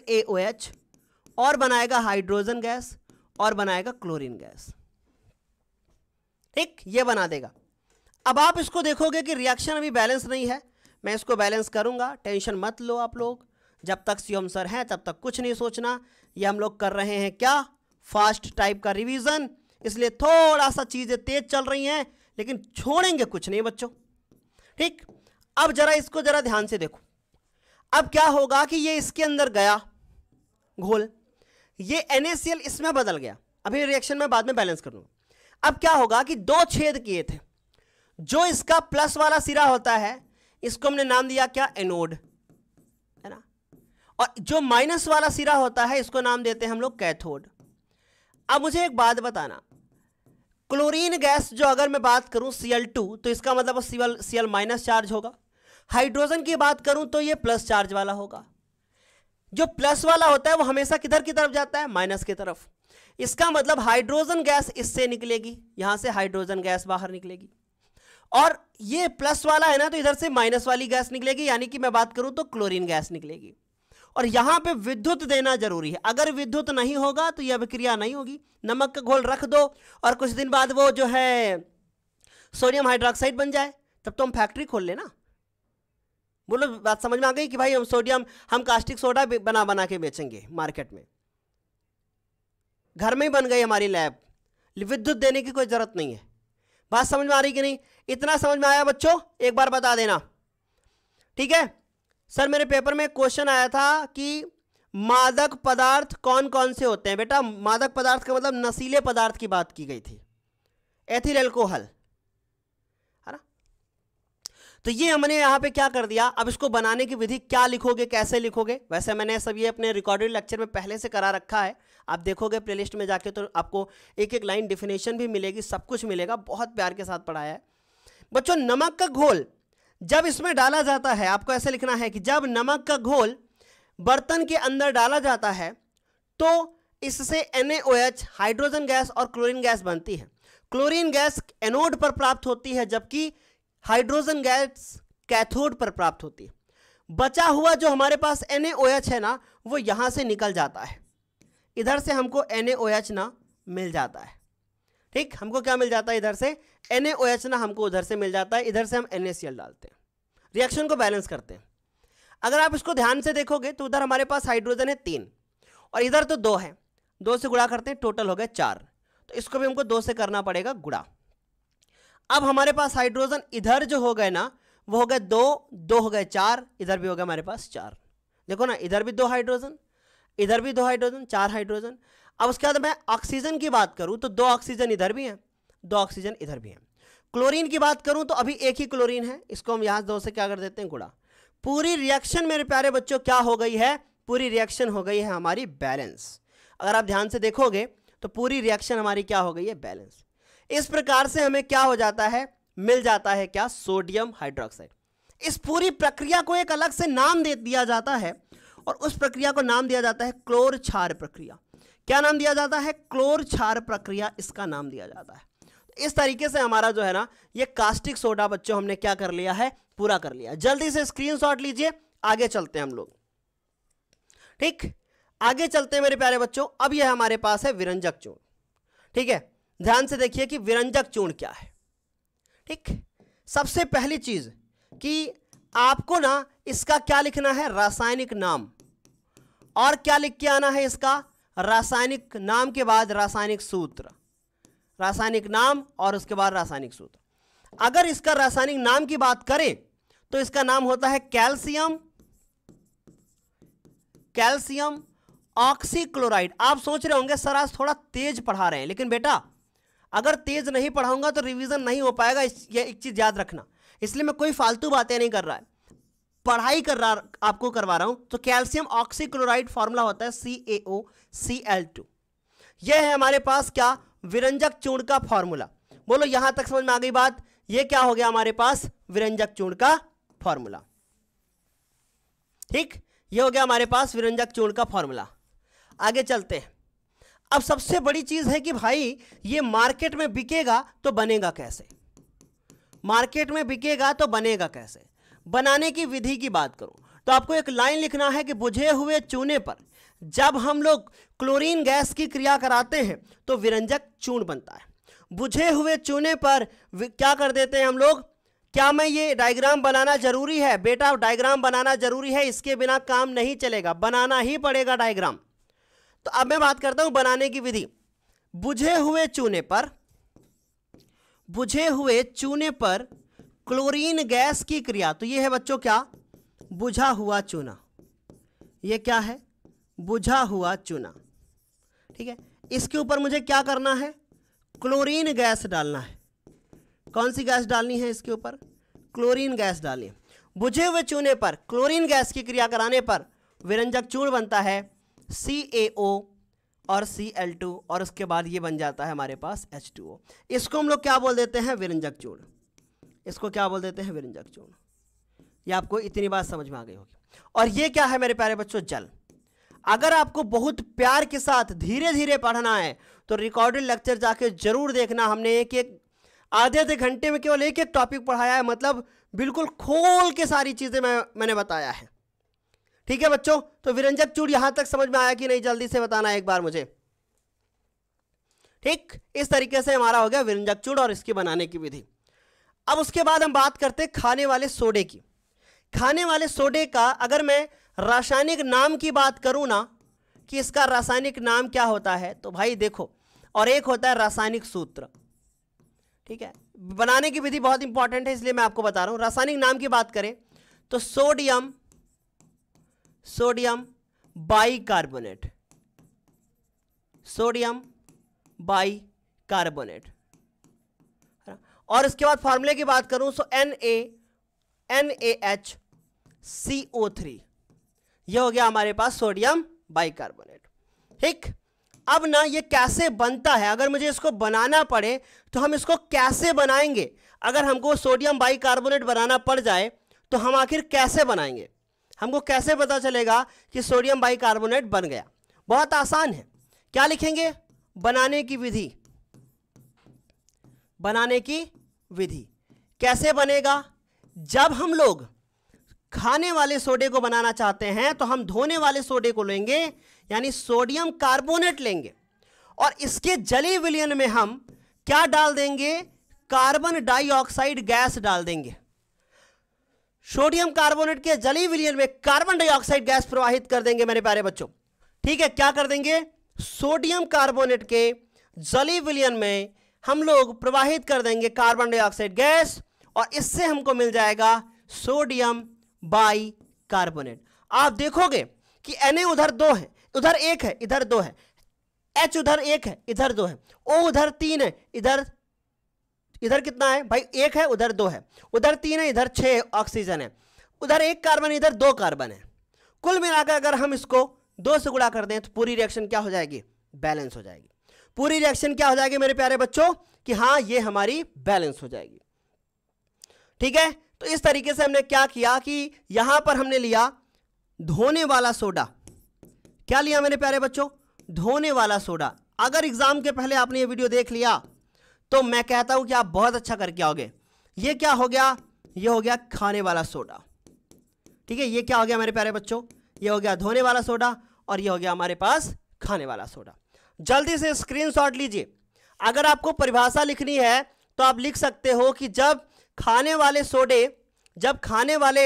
और बनाएगा हाइड्रोजन गैस और बनाएगा क्लोरीन गैस ठीक ये बना देगा अब आप इसको देखोगे कि रिएक्शन अभी बैलेंस नहीं है मैं इसको बैलेंस करूंगा टेंशन मत लो आप लोग जब तक सी सर हैं तब तक कुछ नहीं सोचना ये हम लोग कर रहे हैं क्या फास्ट टाइप का रिवीजन इसलिए थोड़ा सा चीज़ें तेज चल रही हैं लेकिन छोड़ेंगे कुछ नहीं बच्चों ठीक अब जरा इसको जरा ध्यान से देखो अब क्या होगा कि ये इसके अंदर गया घोल ये एन इसमें बदल गया अभी रिएक्शन में बाद में बैलेंस कर करूंगा अब क्या होगा कि दो छेद किए थे जो इसका प्लस वाला सिरा होता है इसको हमने नाम दिया क्या एनोड है ना और जो माइनस वाला सिरा होता है इसको नाम देते हैं हम लोग कैथोड अब मुझे एक बात बताना क्लोरीन गैस जो अगर मैं बात करूं Cl2 तो इसका मतलब सीएल सीएल माइनस चार्ज होगा हाइड्रोजन की बात करूं तो ये प्लस चार्ज वाला होगा जो प्लस वाला होता है वो हमेशा किधर की तरफ जाता है माइनस की तरफ इसका मतलब हाइड्रोजन गैस इससे निकलेगी यहां से हाइड्रोजन गैस बाहर निकलेगी और ये प्लस वाला है ना तो इधर से माइनस वाली गैस निकलेगी यानी कि मैं बात करूं तो क्लोरीन गैस निकलेगी और यहां पे विद्युत देना जरूरी है अगर विद्युत नहीं होगा तो यह अभिक्रिया नहीं होगी नमक का घोल रख दो और कुछ दिन बाद वो जो है सोडियम हाइड्रोक्साइड बन जाए तब तो हम फैक्ट्री खोल लेना बोलो बात समझ में आ गई कि भाई हम सोडियम हम कास्टिक सोडा बना बना के बेचेंगे मार्केट में घर में ही बन गई हमारी लैब विद्युत देने की कोई ज़रूरत नहीं है बात समझ में आ रही कि नहीं इतना समझ में आया बच्चों एक बार बता देना ठीक है सर मेरे पेपर में क्वेश्चन आया था कि मादक पदार्थ कौन कौन से होते हैं बेटा मादक पदार्थ का मतलब नशीले पदार्थ की बात की गई थी एथिल एल्कोहल है ना तो ये हमने यहां पे क्या कर दिया अब इसको बनाने की विधि क्या लिखोगे कैसे लिखोगे वैसे मैंने सब ये अपने रिकॉर्डेड लेक्चर में पहले से करा रखा है आप देखोगे प्लेलिस्ट में जाके तो आपको एक एक लाइन डिफिनेशन भी मिलेगी सब कुछ मिलेगा बहुत प्यार के साथ पढ़ाया है बच्चों नमक का घोल जब इसमें डाला जाता है आपको ऐसे लिखना है कि जब नमक का घोल बर्तन के अंदर डाला जाता है तो इससे NaOH हाइड्रोजन गैस और क्लोरीन गैस बनती है क्लोरीन गैस एनोड पर प्राप्त होती है जबकि हाइड्रोजन गैस कैथोड पर प्राप्त होती है बचा हुआ जो हमारे पास NaOH है ना वो यहाँ से निकल जाता है इधर से हमको NaOH ना मिल जाता है ठीक हमको क्या मिल जाता है इधर से एन ना हमको उधर से मिल जाता है इधर से हम एन डालते हैं रिएक्शन को बैलेंस करते हैं अगर आप इसको ध्यान से देखोगे तो उधर हमारे पास हाइड्रोजन है तीन और इधर तो दो है दो से गुड़ा करते हैं टोटल हो गया चार तो इसको भी हमको दो से करना पड़ेगा गुड़ा अब हमारे पास हाइड्रोजन इधर जो हो गए ना वो हो गए दो दो हो गए चार इधर भी हो गया हमारे पास चार देखो ना इधर भी दो हाइड्रोजन इधर भी दो हाइड्रोजन चार हाइड्रोजन अब उसके बाद मैं ऑक्सीजन की बात करूँ तो दो ऑक्सीजन इधर भी हैं दो ऑक्सीजन इधर भी हैं क्लोरीन की बात करूं तो अभी एक ही क्लोरीन है इसको हम यहां दो से क्या कर देते हैं गुड़ा पूरी रिएक्शन मेरे प्यारे बच्चों क्या हो गई है पूरी रिएक्शन हो गई है हमारी बैलेंस अगर आप ध्यान से देखोगे तो पूरी रिएक्शन हमारी क्या हो गई है बैलेंस इस प्रकार से हमें क्या हो जाता है मिल जाता है क्या सोडियम हाइड्रोक्साइड इस पूरी प्रक्रिया को एक अलग से नाम दे दिया जाता है और उस प्रक्रिया को नाम दिया जाता है क्लोर क्षार प्रक्रिया क्या नाम दिया जाता है क्लोर क्षार प्रक्रिया इसका नाम दिया जाता है इस तरीके से हमारा जो है ना ये कास्टिक सोडा बच्चों हमने क्या कर लिया है पूरा कर लिया जल्दी से स्क्रीनशॉट लीजिए आगे चलते हैं हम लोग ठीक आगे चलते हैं मेरे प्यारे बच्चों अब यह हमारे पास है विरंजक चूर्ण ठीक है ध्यान से देखिए कि विरंजक चूर्ण क्या है ठीक सबसे पहली चीज कि आपको ना इसका क्या लिखना है रासायनिक नाम और क्या लिख के आना है इसका रासायनिक नाम के बाद रासायनिक सूत्र रासायनिक नाम और उसके बाद रासायनिक सूत्र अगर इसका रासायनिक नाम की बात करें तो इसका नाम होता है कैल्शियम कैल्शियम ऑक्सीक्लोराइड आप सोच रहे होंगे सर आज थोड़ा तेज पढ़ा रहे हैं लेकिन बेटा अगर तेज नहीं पढ़ाऊंगा तो रिवीजन नहीं हो पाएगा इस ये एक चीज़ याद रखना इसलिए मैं कोई फालतू बातें नहीं कर रहा है पढ़ाई कर रहा आपको करवा रहा हूं तो कैल्शियम ऑक्सीक्लोराइड फॉर्मूला होता है सी ए ओ सी एल टू यह है हमारे पास क्या विरंजक चूर्ण का फॉर्मूला बोलो यहां तक समझ में आ गई बात ये क्या हो गया हमारे पास विरंजक चूर्ण का फॉर्मूला ठीक ये हो गया हमारे पास विरंजक चूर्ण का फॉर्मूला आगे चलते हैं अब सबसे बड़ी चीज है कि भाई ये मार्केट में बिकेगा तो बनेगा कैसे मार्केट में बिकेगा तो बनेगा कैसे बनाने की विधि की बात करूं तो आपको एक लाइन लिखना है कि बुझे हुए चूने पर जब हम लोग क्लोरीन गैस की क्रिया कराते हैं तो विरंजक चूर्ण बनता है बुझे हुए चूने पर क्या कर देते हैं हम लोग क्या मैं ये डायग्राम बनाना जरूरी है बेटा डायग्राम बनाना जरूरी है इसके बिना काम नहीं चलेगा बनाना ही पड़ेगा डायग्राम तो अब मैं बात करता हूं बनाने की विधि बुझे हुए चूने पर बुझे हुए चूने पर क्लोरीन गैस की क्रिया तो ये है बच्चों क्या बुझा हुआ चूना ये क्या है बुझा हुआ चूना ठीक है इसके ऊपर मुझे क्या करना है क्लोरीन गैस डालना है कौन सी गैस डालनी है इसके ऊपर क्लोरीन गैस डालनी है बुझे हुए चूने पर क्लोरीन गैस की क्रिया कराने पर विरंजक चूर्ण बनता है सी ए ओ और सी एल टू और उसके बाद ये बन जाता है हमारे पास एच टू ओ इसको हम लोग क्या बोल देते हैं विरंजक चूर्ण इसको क्या बोल देते हैं विरंजक चूर्ण ये आपको इतनी बात समझ में आ गई होगी और ये क्या है मेरे प्यारे बच्चों जल अगर आपको बहुत प्यार के साथ धीरे धीरे पढ़ना है तो रिकॉर्डेड लेक्चर जाके जरूर देखना हमने एक एक आधे आधे घंटे में केवल एक एक टॉपिक पढ़ाया है मतलब बिल्कुल खोल के सारी चीज़ें मैं मैंने बताया है ठीक है बच्चों तो विरंजक चूड़ यहां तक समझ में आया कि नहीं जल्दी से बताना एक बार मुझे ठीक इस तरीके से हमारा हो गया विरंजक चूड़ और इसकी बनाने की विधि अब उसके बाद हम बात करते हैं खाने वाले सोडे की खाने वाले सोडे का अगर मैं रासायनिक नाम की बात करूँ ना कि इसका रासायनिक नाम क्या होता है तो भाई देखो और एक होता है रासायनिक सूत्र ठीक है बनाने की विधि बहुत इंपॉर्टेंट है इसलिए मैं आपको बता रहा हूँ रासायनिक नाम की बात करें तो sodium sodium bicarbonate sodium bicarbonate और इसके बाद फॉर्मूले की बात करूं so N A N A H C O three ये हो गया हमारे पास सोडियम बाइकार्बोनेट ठीक अब ना ये कैसे बनता है अगर मुझे इसको बनाना पड़े तो हम इसको कैसे बनाएंगे अगर हमको सोडियम बाइकार्बोनेट बनाना पड़ जाए तो हम आखिर कैसे बनाएंगे हमको कैसे पता चलेगा कि सोडियम बाइकार्बोनेट बन गया बहुत आसान है क्या लिखेंगे बनाने की विधि बनाने की विधि कैसे बनेगा जब हम लोग खाने वाले सोडे को बनाना चाहते हैं तो हम धोने वाले सोडे को लेंगे यानी सोडियम कार्बोनेट लेंगे और इसके जली विलियन में हम क्या डाल देंगे कार्बन डाइऑक्साइड गैस डाल देंगे सोडियम कार्बोनेट के जली विलियन में कार्बन डाइऑक्साइड गैस प्रवाहित कर देंगे मेरे प्यारे बच्चों ठीक है क्या कर देंगे सोडियम कार्बोनेट के जली विलियन में हम लोग प्रवाहित कर देंगे कार्बन डाइऑक्साइड गैस और इससे हमको मिल जाएगा सोडियम बाई कार्बोनेट आप देखोगे कि एन उधर दो है उधर एक है इधर दो है एच उधर एक है इधर दो है ओ उधर तीन है इधर इधर कितना है भाई एक है उधर दो है उधर तीन है इधर छह ऑक्सीजन है उधर एक कार्बन इधर दो कार्बन है कुल मिलाकर अगर हम इसको दो से गुड़ा कर दें तो पूरी रिएक्शन क्या हो जाएगी बैलेंस हो जाएगी पूरी रिएक्शन क्या हो जाएगी मेरे प्यारे बच्चों कि हाँ ये हमारी बैलेंस हो जाएगी ठीक है तो इस तरीके से हमने क्या किया कि यहां पर हमने लिया धोने वाला सोडा क्या लिया मेरे प्यारे बच्चों धोने वाला सोडा अगर एग्जाम के पहले आपने ये वीडियो देख लिया तो मैं कहता हूं कि आप बहुत अच्छा करके आओगे ये क्या हो गया ये हो गया खाने वाला सोडा ठीक है ये क्या हो गया मेरे प्यारे बच्चों ये हो गया धोने वाला सोडा और ये हो गया हमारे पास खाने वाला सोडा जल्दी से स्क्रीनशॉट लीजिए अगर आपको परिभाषा लिखनी है तो आप लिख सकते हो कि जब खाने वाले सोडे जब खाने वाले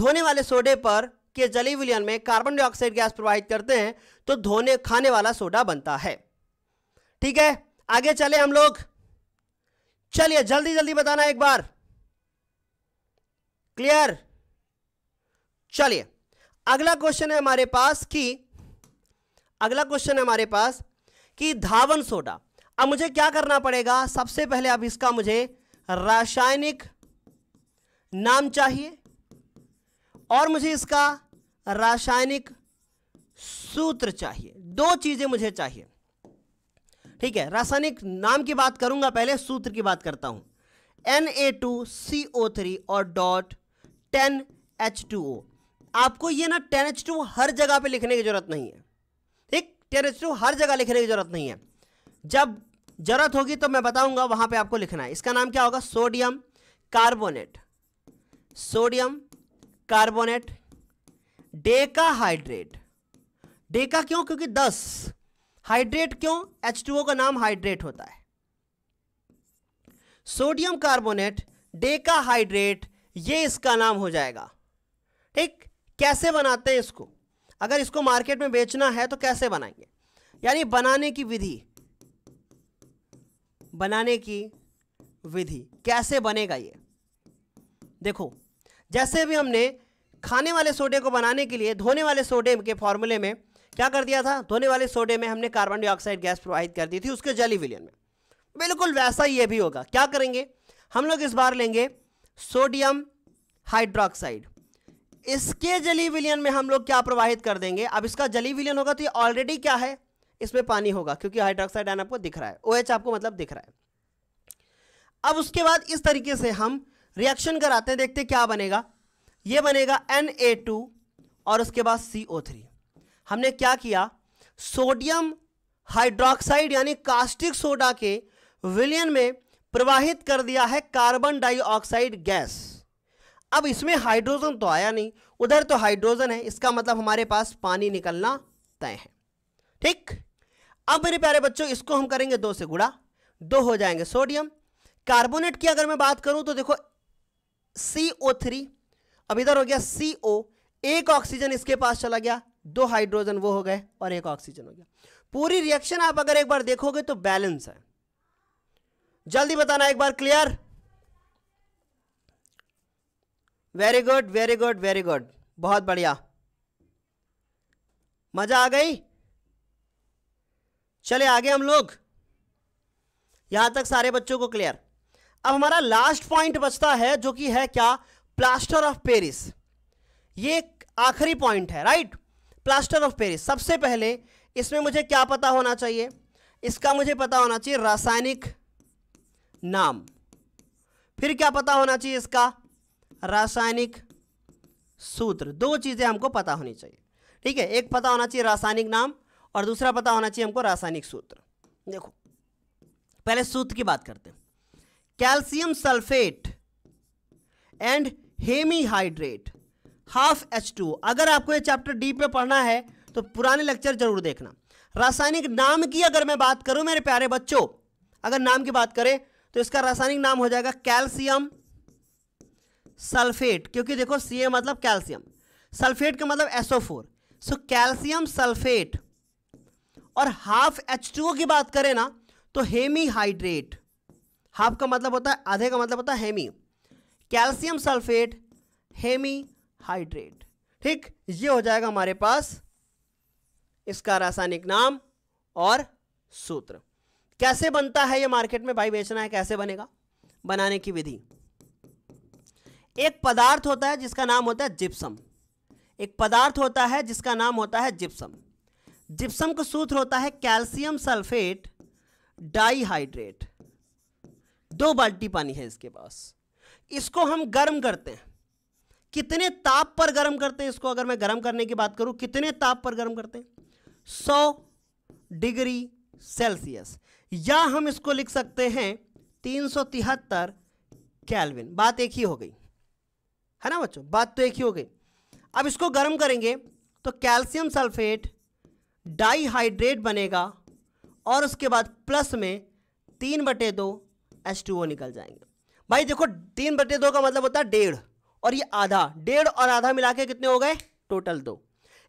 धोने वाले सोडे पर के जली विलयन में कार्बन डाइऑक्साइड गैस प्रवाहित करते हैं तो धोने खाने वाला सोडा बनता है ठीक है आगे चले हम लोग चलिए जल्दी जल्दी बताना एक बार क्लियर चलिए अगला क्वेश्चन है हमारे पास कि अगला क्वेश्चन है हमारे पास कि धावन सोडा अब मुझे क्या करना पड़ेगा सबसे पहले अब इसका मुझे रासायनिक नाम चाहिए और मुझे इसका रासायनिक सूत्र चाहिए दो चीज़ें मुझे चाहिए ठीक है रासायनिक नाम की बात करूंगा पहले सूत्र की बात करता हूं N A two C O three और dot ten H two O आपको ये ना टेन एच टू हर जगह पे लिखने की जरूरत नहीं है ठीक टेन एच टू हर जगह लिखने की जरूरत नहीं है जब जरूरत होगी तो मैं बताऊंगा वहां पे आपको लिखना है इसका नाम क्या होगा sodium carbonate sodium carbonate deca hydrate deca क्यों क्योंकि दस हाइड्रेट क्यों एच टू का नाम हाइड्रेट होता है सोडियम कार्बोनेट डेका हाइड्रेट ये इसका नाम हो जाएगा ठीक कैसे बनाते हैं इसको अगर इसको मार्केट में बेचना है तो कैसे बनाएंगे यानी बनाने की विधि बनाने की विधि कैसे बनेगा ये देखो जैसे भी हमने खाने वाले सोडे को बनाने के लिए धोने वाले सोडे के फॉर्मूले में क्या कर दिया था धोने वाले सोडे में हमने कार्बन डाइऑक्साइड गैस प्रोवाइड कर दी थी उसके जली विलियन में बिल्कुल वैसा ही ये भी होगा क्या करेंगे हम लोग इस बार लेंगे सोडियम हाइड्रोक्साइड इसके जली विलियन में हम लोग क्या प्रवाहित कर देंगे अब इसका जली विलियन होगा तो ये ऑलरेडी क्या है इसमें पानी होगा क्योंकि हाइड्रोक्साइड आयन आपको दिख रहा है ओ OH आपको मतलब दिख रहा है अब उसके बाद इस तरीके से हम रिएक्शन कराते हैं देखते क्या बनेगा ये बनेगा एन और उसके बाद CO3 हमने क्या किया सोडियम हाइड्रोक्साइड यानी कास्टिक सोडा के विलियन में प्रवाहित कर दिया है कार्बन डाइऑक्साइड गैस अब इसमें हाइड्रोजन तो आया नहीं उधर तो हाइड्रोजन है इसका मतलब हमारे पास पानी निकलना तय है ठीक अब मेरे प्यारे बच्चों इसको हम करेंगे दो से गुड़ा दो हो जाएंगे सोडियम कार्बोनेट की अगर मैं बात करूं तो देखो सी ओ थ्री अब इधर हो गया सी ओ एक ऑक्सीजन इसके पास चला गया दो हाइड्रोजन वो हो गए और एक ऑक्सीजन हो गया पूरी रिएक्शन आप अगर एक बार देखोगे तो बैलेंस है जल्दी बताना एक बार clear very good very good very good बहुत बढ़िया मजा आ गई चले आगे हम लोग यहां तक सारे बच्चों को क्लियर अब हमारा लास्ट पॉइंट बचता है जो कि है क्या प्लास्टर ऑफ पेरिस ये आखिरी पॉइंट है राइट प्लास्टर ऑफ पेरिस सबसे पहले इसमें मुझे क्या पता होना चाहिए इसका मुझे पता होना चाहिए रासायनिक नाम फिर क्या पता होना चाहिए इसका रासायनिक सूत्र दो चीज़ें हमको पता होनी चाहिए ठीक है एक पता होना चाहिए रासायनिक नाम और दूसरा पता होना चाहिए हमको रासायनिक सूत्र देखो पहले सूत्र की बात करते हैं calcium sulphate and hemihydrate half H two अगर आपको ये चैप्टर डी पे पढ़ना है तो पुराने लेक्चर जरूर देखना रासायनिक नाम की अगर मैं बात करूं मेरे प्यारे बच्चों अगर नाम की बात करें तो इसका रासायनिक नाम हो जाएगा कैल्शियम सल्फेट क्योंकि देखो सी मतलब कैल्शियम सल्फेट का मतलब SO four so calcium sulphate और हाफ एच टू की बात करें ना तो हेमी हाइड्रेट हाफ का मतलब होता है आधे का मतलब होता है hemi calcium sulphate hemi hydrate ठीक ये हो जाएगा हमारे पास इसका रासायनिक नाम और सूत्र कैसे बनता है ये मार्केट में भाई बेचना है कैसे बनेगा बनाने की विधि एक पदार्थ होता है जिसका नाम होता है जिप्सम एक पदार्थ होता है जिसका नाम होता है जिप्सम जिप्सम का सूत्र होता है कैल्शियम सल्फेट डाइहाइड्रेट दो बाल्टी पानी है इसके पास इसको हम गर्म करते हैं कितने ताप पर गर्म करते हैं इसको अगर मैं गर्म करने की बात करूं कितने ताप पर गर्म करते हैं 100 डिग्री सेल्सियस या हम इसको लिख सकते हैं तीन सौ तिहत्तर कैलविन बात एक ही हो गई है ना बच्चों बात तो एक ही हो गई अब इसको गर्म करेंगे तो कैल्शियम सल्फेट डाईहाइड्रेट बनेगा और उसके बाद प्लस में तीन बटे दो एच टू ओ निकल जाएंगे भाई देखो तीन बटे दो का मतलब होता है डेढ़ और ये आधा डेढ़ और आधा मिला के कितने हो गए टोटल दो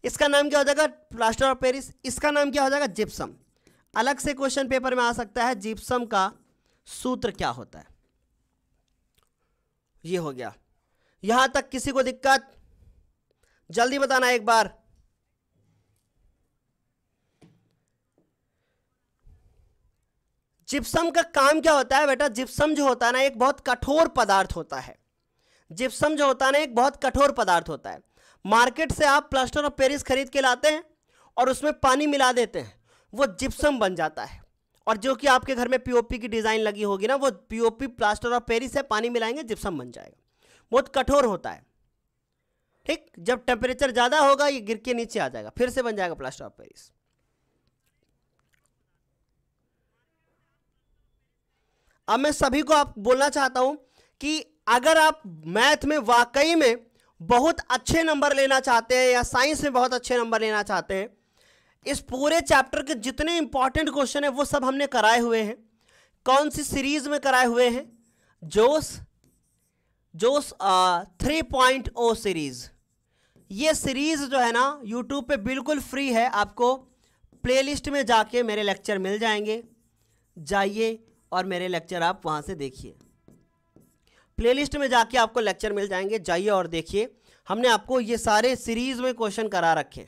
इसका नाम क्या हो जाएगा प्लास्टर ऑफ पेरिस इसका नाम क्या हो जाएगा जिप्सम अलग से क्वेश्चन पेपर में आ सकता है जिप्सम का सूत्र क्या होता है ये हो गया यहां तक किसी को दिक्कत जल्दी बताना एक बार जिप्सम का काम क्या होता है बेटा जिप्सम जो होता है ना एक बहुत कठोर पदार्थ होता है जिप्सम जो होता है ना एक बहुत कठोर पदार्थ होता है मार्केट से आप प्लास्टर ऑफ पेरिस खरीद के लाते हैं और उसमें पानी मिला देते हैं वो जिप्सम बन जाता है और जो कि आपके घर में पीओपी की डिज़ाइन लगी होगी ना वो पीओपी प्लास्टर ऑफ पेरिस है पानी मिलाएंगे जिप्सम बन जाएगा बहुत कठोर होता है ठीक जब टेम्परेचर ज़्यादा होगा ये गिर के नीचे आ जाएगा फिर से बन जाएगा प्लास्टर ऑफ पेरिस अब मैं सभी को आप बोलना चाहता हूँ कि अगर आप मैथ में वाकई में बहुत अच्छे नंबर लेना चाहते हैं या साइंस में बहुत अच्छे नंबर लेना चाहते हैं इस पूरे चैप्टर के जितने इंपॉर्टेंट क्वेश्चन हैं वो सब हमने कराए हुए हैं कौन सी सीरीज में कराए हुए हैं Josh Josh three point O series ये सीरीज जो है ना यूट्यूब पे बिल्कुल फ्री है आपको प्लेलिस्ट में जाके मेरे लेक्चर मिल जाएंगे जाइए और मेरे लेक्चर आप वहाँ से देखिए प्लेलिस्ट में जाके आपको लेक्चर मिल जाएंगे जाइए और देखिए हमने आपको ये सारे सीरीज़ में क्वेश्चन करा रखे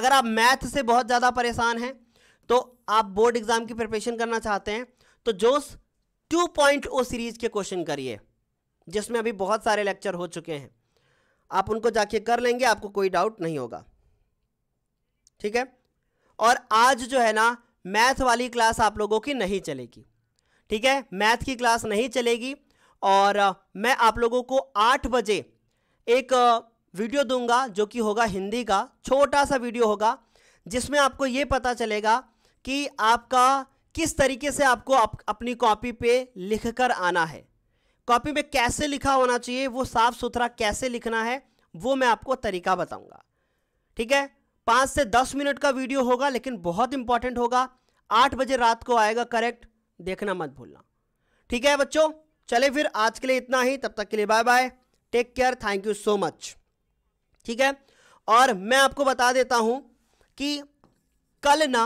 अगर आप मैथ से बहुत ज़्यादा परेशान हैं तो आप बोर्ड एग्ज़ाम की प्रिपरेशन करना चाहते हैं तो Josh two point O series के क्वेश्चन करिए जिसमें अभी बहुत सारे लेक्चर हो चुके हैं आप उनको जाके कर लेंगे आपको कोई डाउट नहीं होगा ठीक है और आज जो है ना मैथ वाली क्लास आप लोगों की नहीं चलेगी ठीक है मैथ की क्लास नहीं चलेगी और मैं आप लोगों को आठ बजे एक वीडियो दूंगा जो कि होगा हिंदी का छोटा सा वीडियो होगा जिसमें आपको ये पता चलेगा कि आपका किस तरीके से आपको अप, अपनी कॉपी पे लिख कर आना है कॉपी में कैसे लिखा होना चाहिए वो साफ़ सुथरा कैसे लिखना है वो मैं आपको तरीका बताऊंगा ठीक है पाँच से दस मिनट का वीडियो होगा लेकिन बहुत इंपॉर्टेंट होगा आठ बजे रात को आएगा करेक्ट देखना मत भूलना ठीक है बच्चों चले फिर आज के लिए इतना ही तब तक के लिए bye bye take care thank you so much ठीक है और मैं आपको बता देता हूं कि कल ना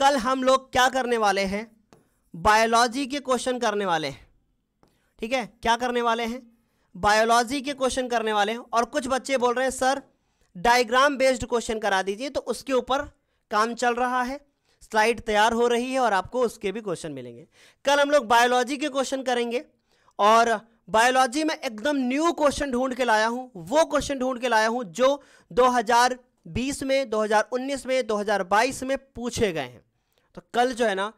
कल हम लोग क्या करने वाले हैं बायोलॉजी के क्वेश्चन करने वाले हैं ठीक है क्या करने वाले हैं बायोलॉजी के क्वेश्चन करने वाले हैं और कुछ बच्चे बोल रहे हैं सर डायग्राम बेस्ड क्वेश्चन करा दीजिए तो उसके ऊपर काम चल रहा है स्लाइड तैयार हो रही है और आपको उसके भी क्वेश्चन मिलेंगे कल हम लोग बायोलॉजी के क्वेश्चन करेंगे और बायोलॉजी में एकदम न्यू क्वेश्चन ढूंढ के लाया हूँ वो क्वेश्चन ढूंढ के लाया हूँ जो 2020 में 2019 में 2022 में पूछे गए हैं तो कल जो है ना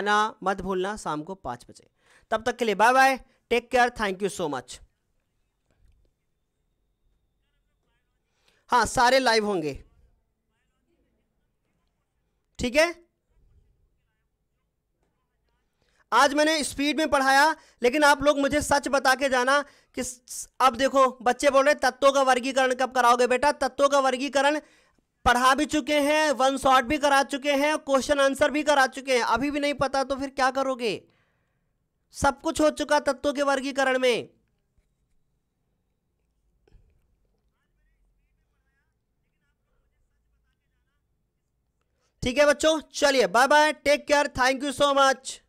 आना मत भूलना शाम को पाँच बजे तब तक के लिए bye bye take care thank you so much हाँ सारे लाइव होंगे ठीक है आज मैंने स्पीड में पढ़ाया लेकिन आप लोग मुझे सच बता के जाना कि अब देखो बच्चे बोल रहे तत्वों का वर्गीकरण कब कराओगे बेटा तत्वों का वर्गीकरण पढ़ा भी चुके हैं वन शॉट भी करा चुके हैं क्वेश्चन आंसर भी करा चुके हैं अभी भी नहीं पता तो फिर क्या करोगे सब कुछ हो चुका तत्वों के वर्गीकरण में ठीक है बच्चों चलिए bye bye take care thank you so much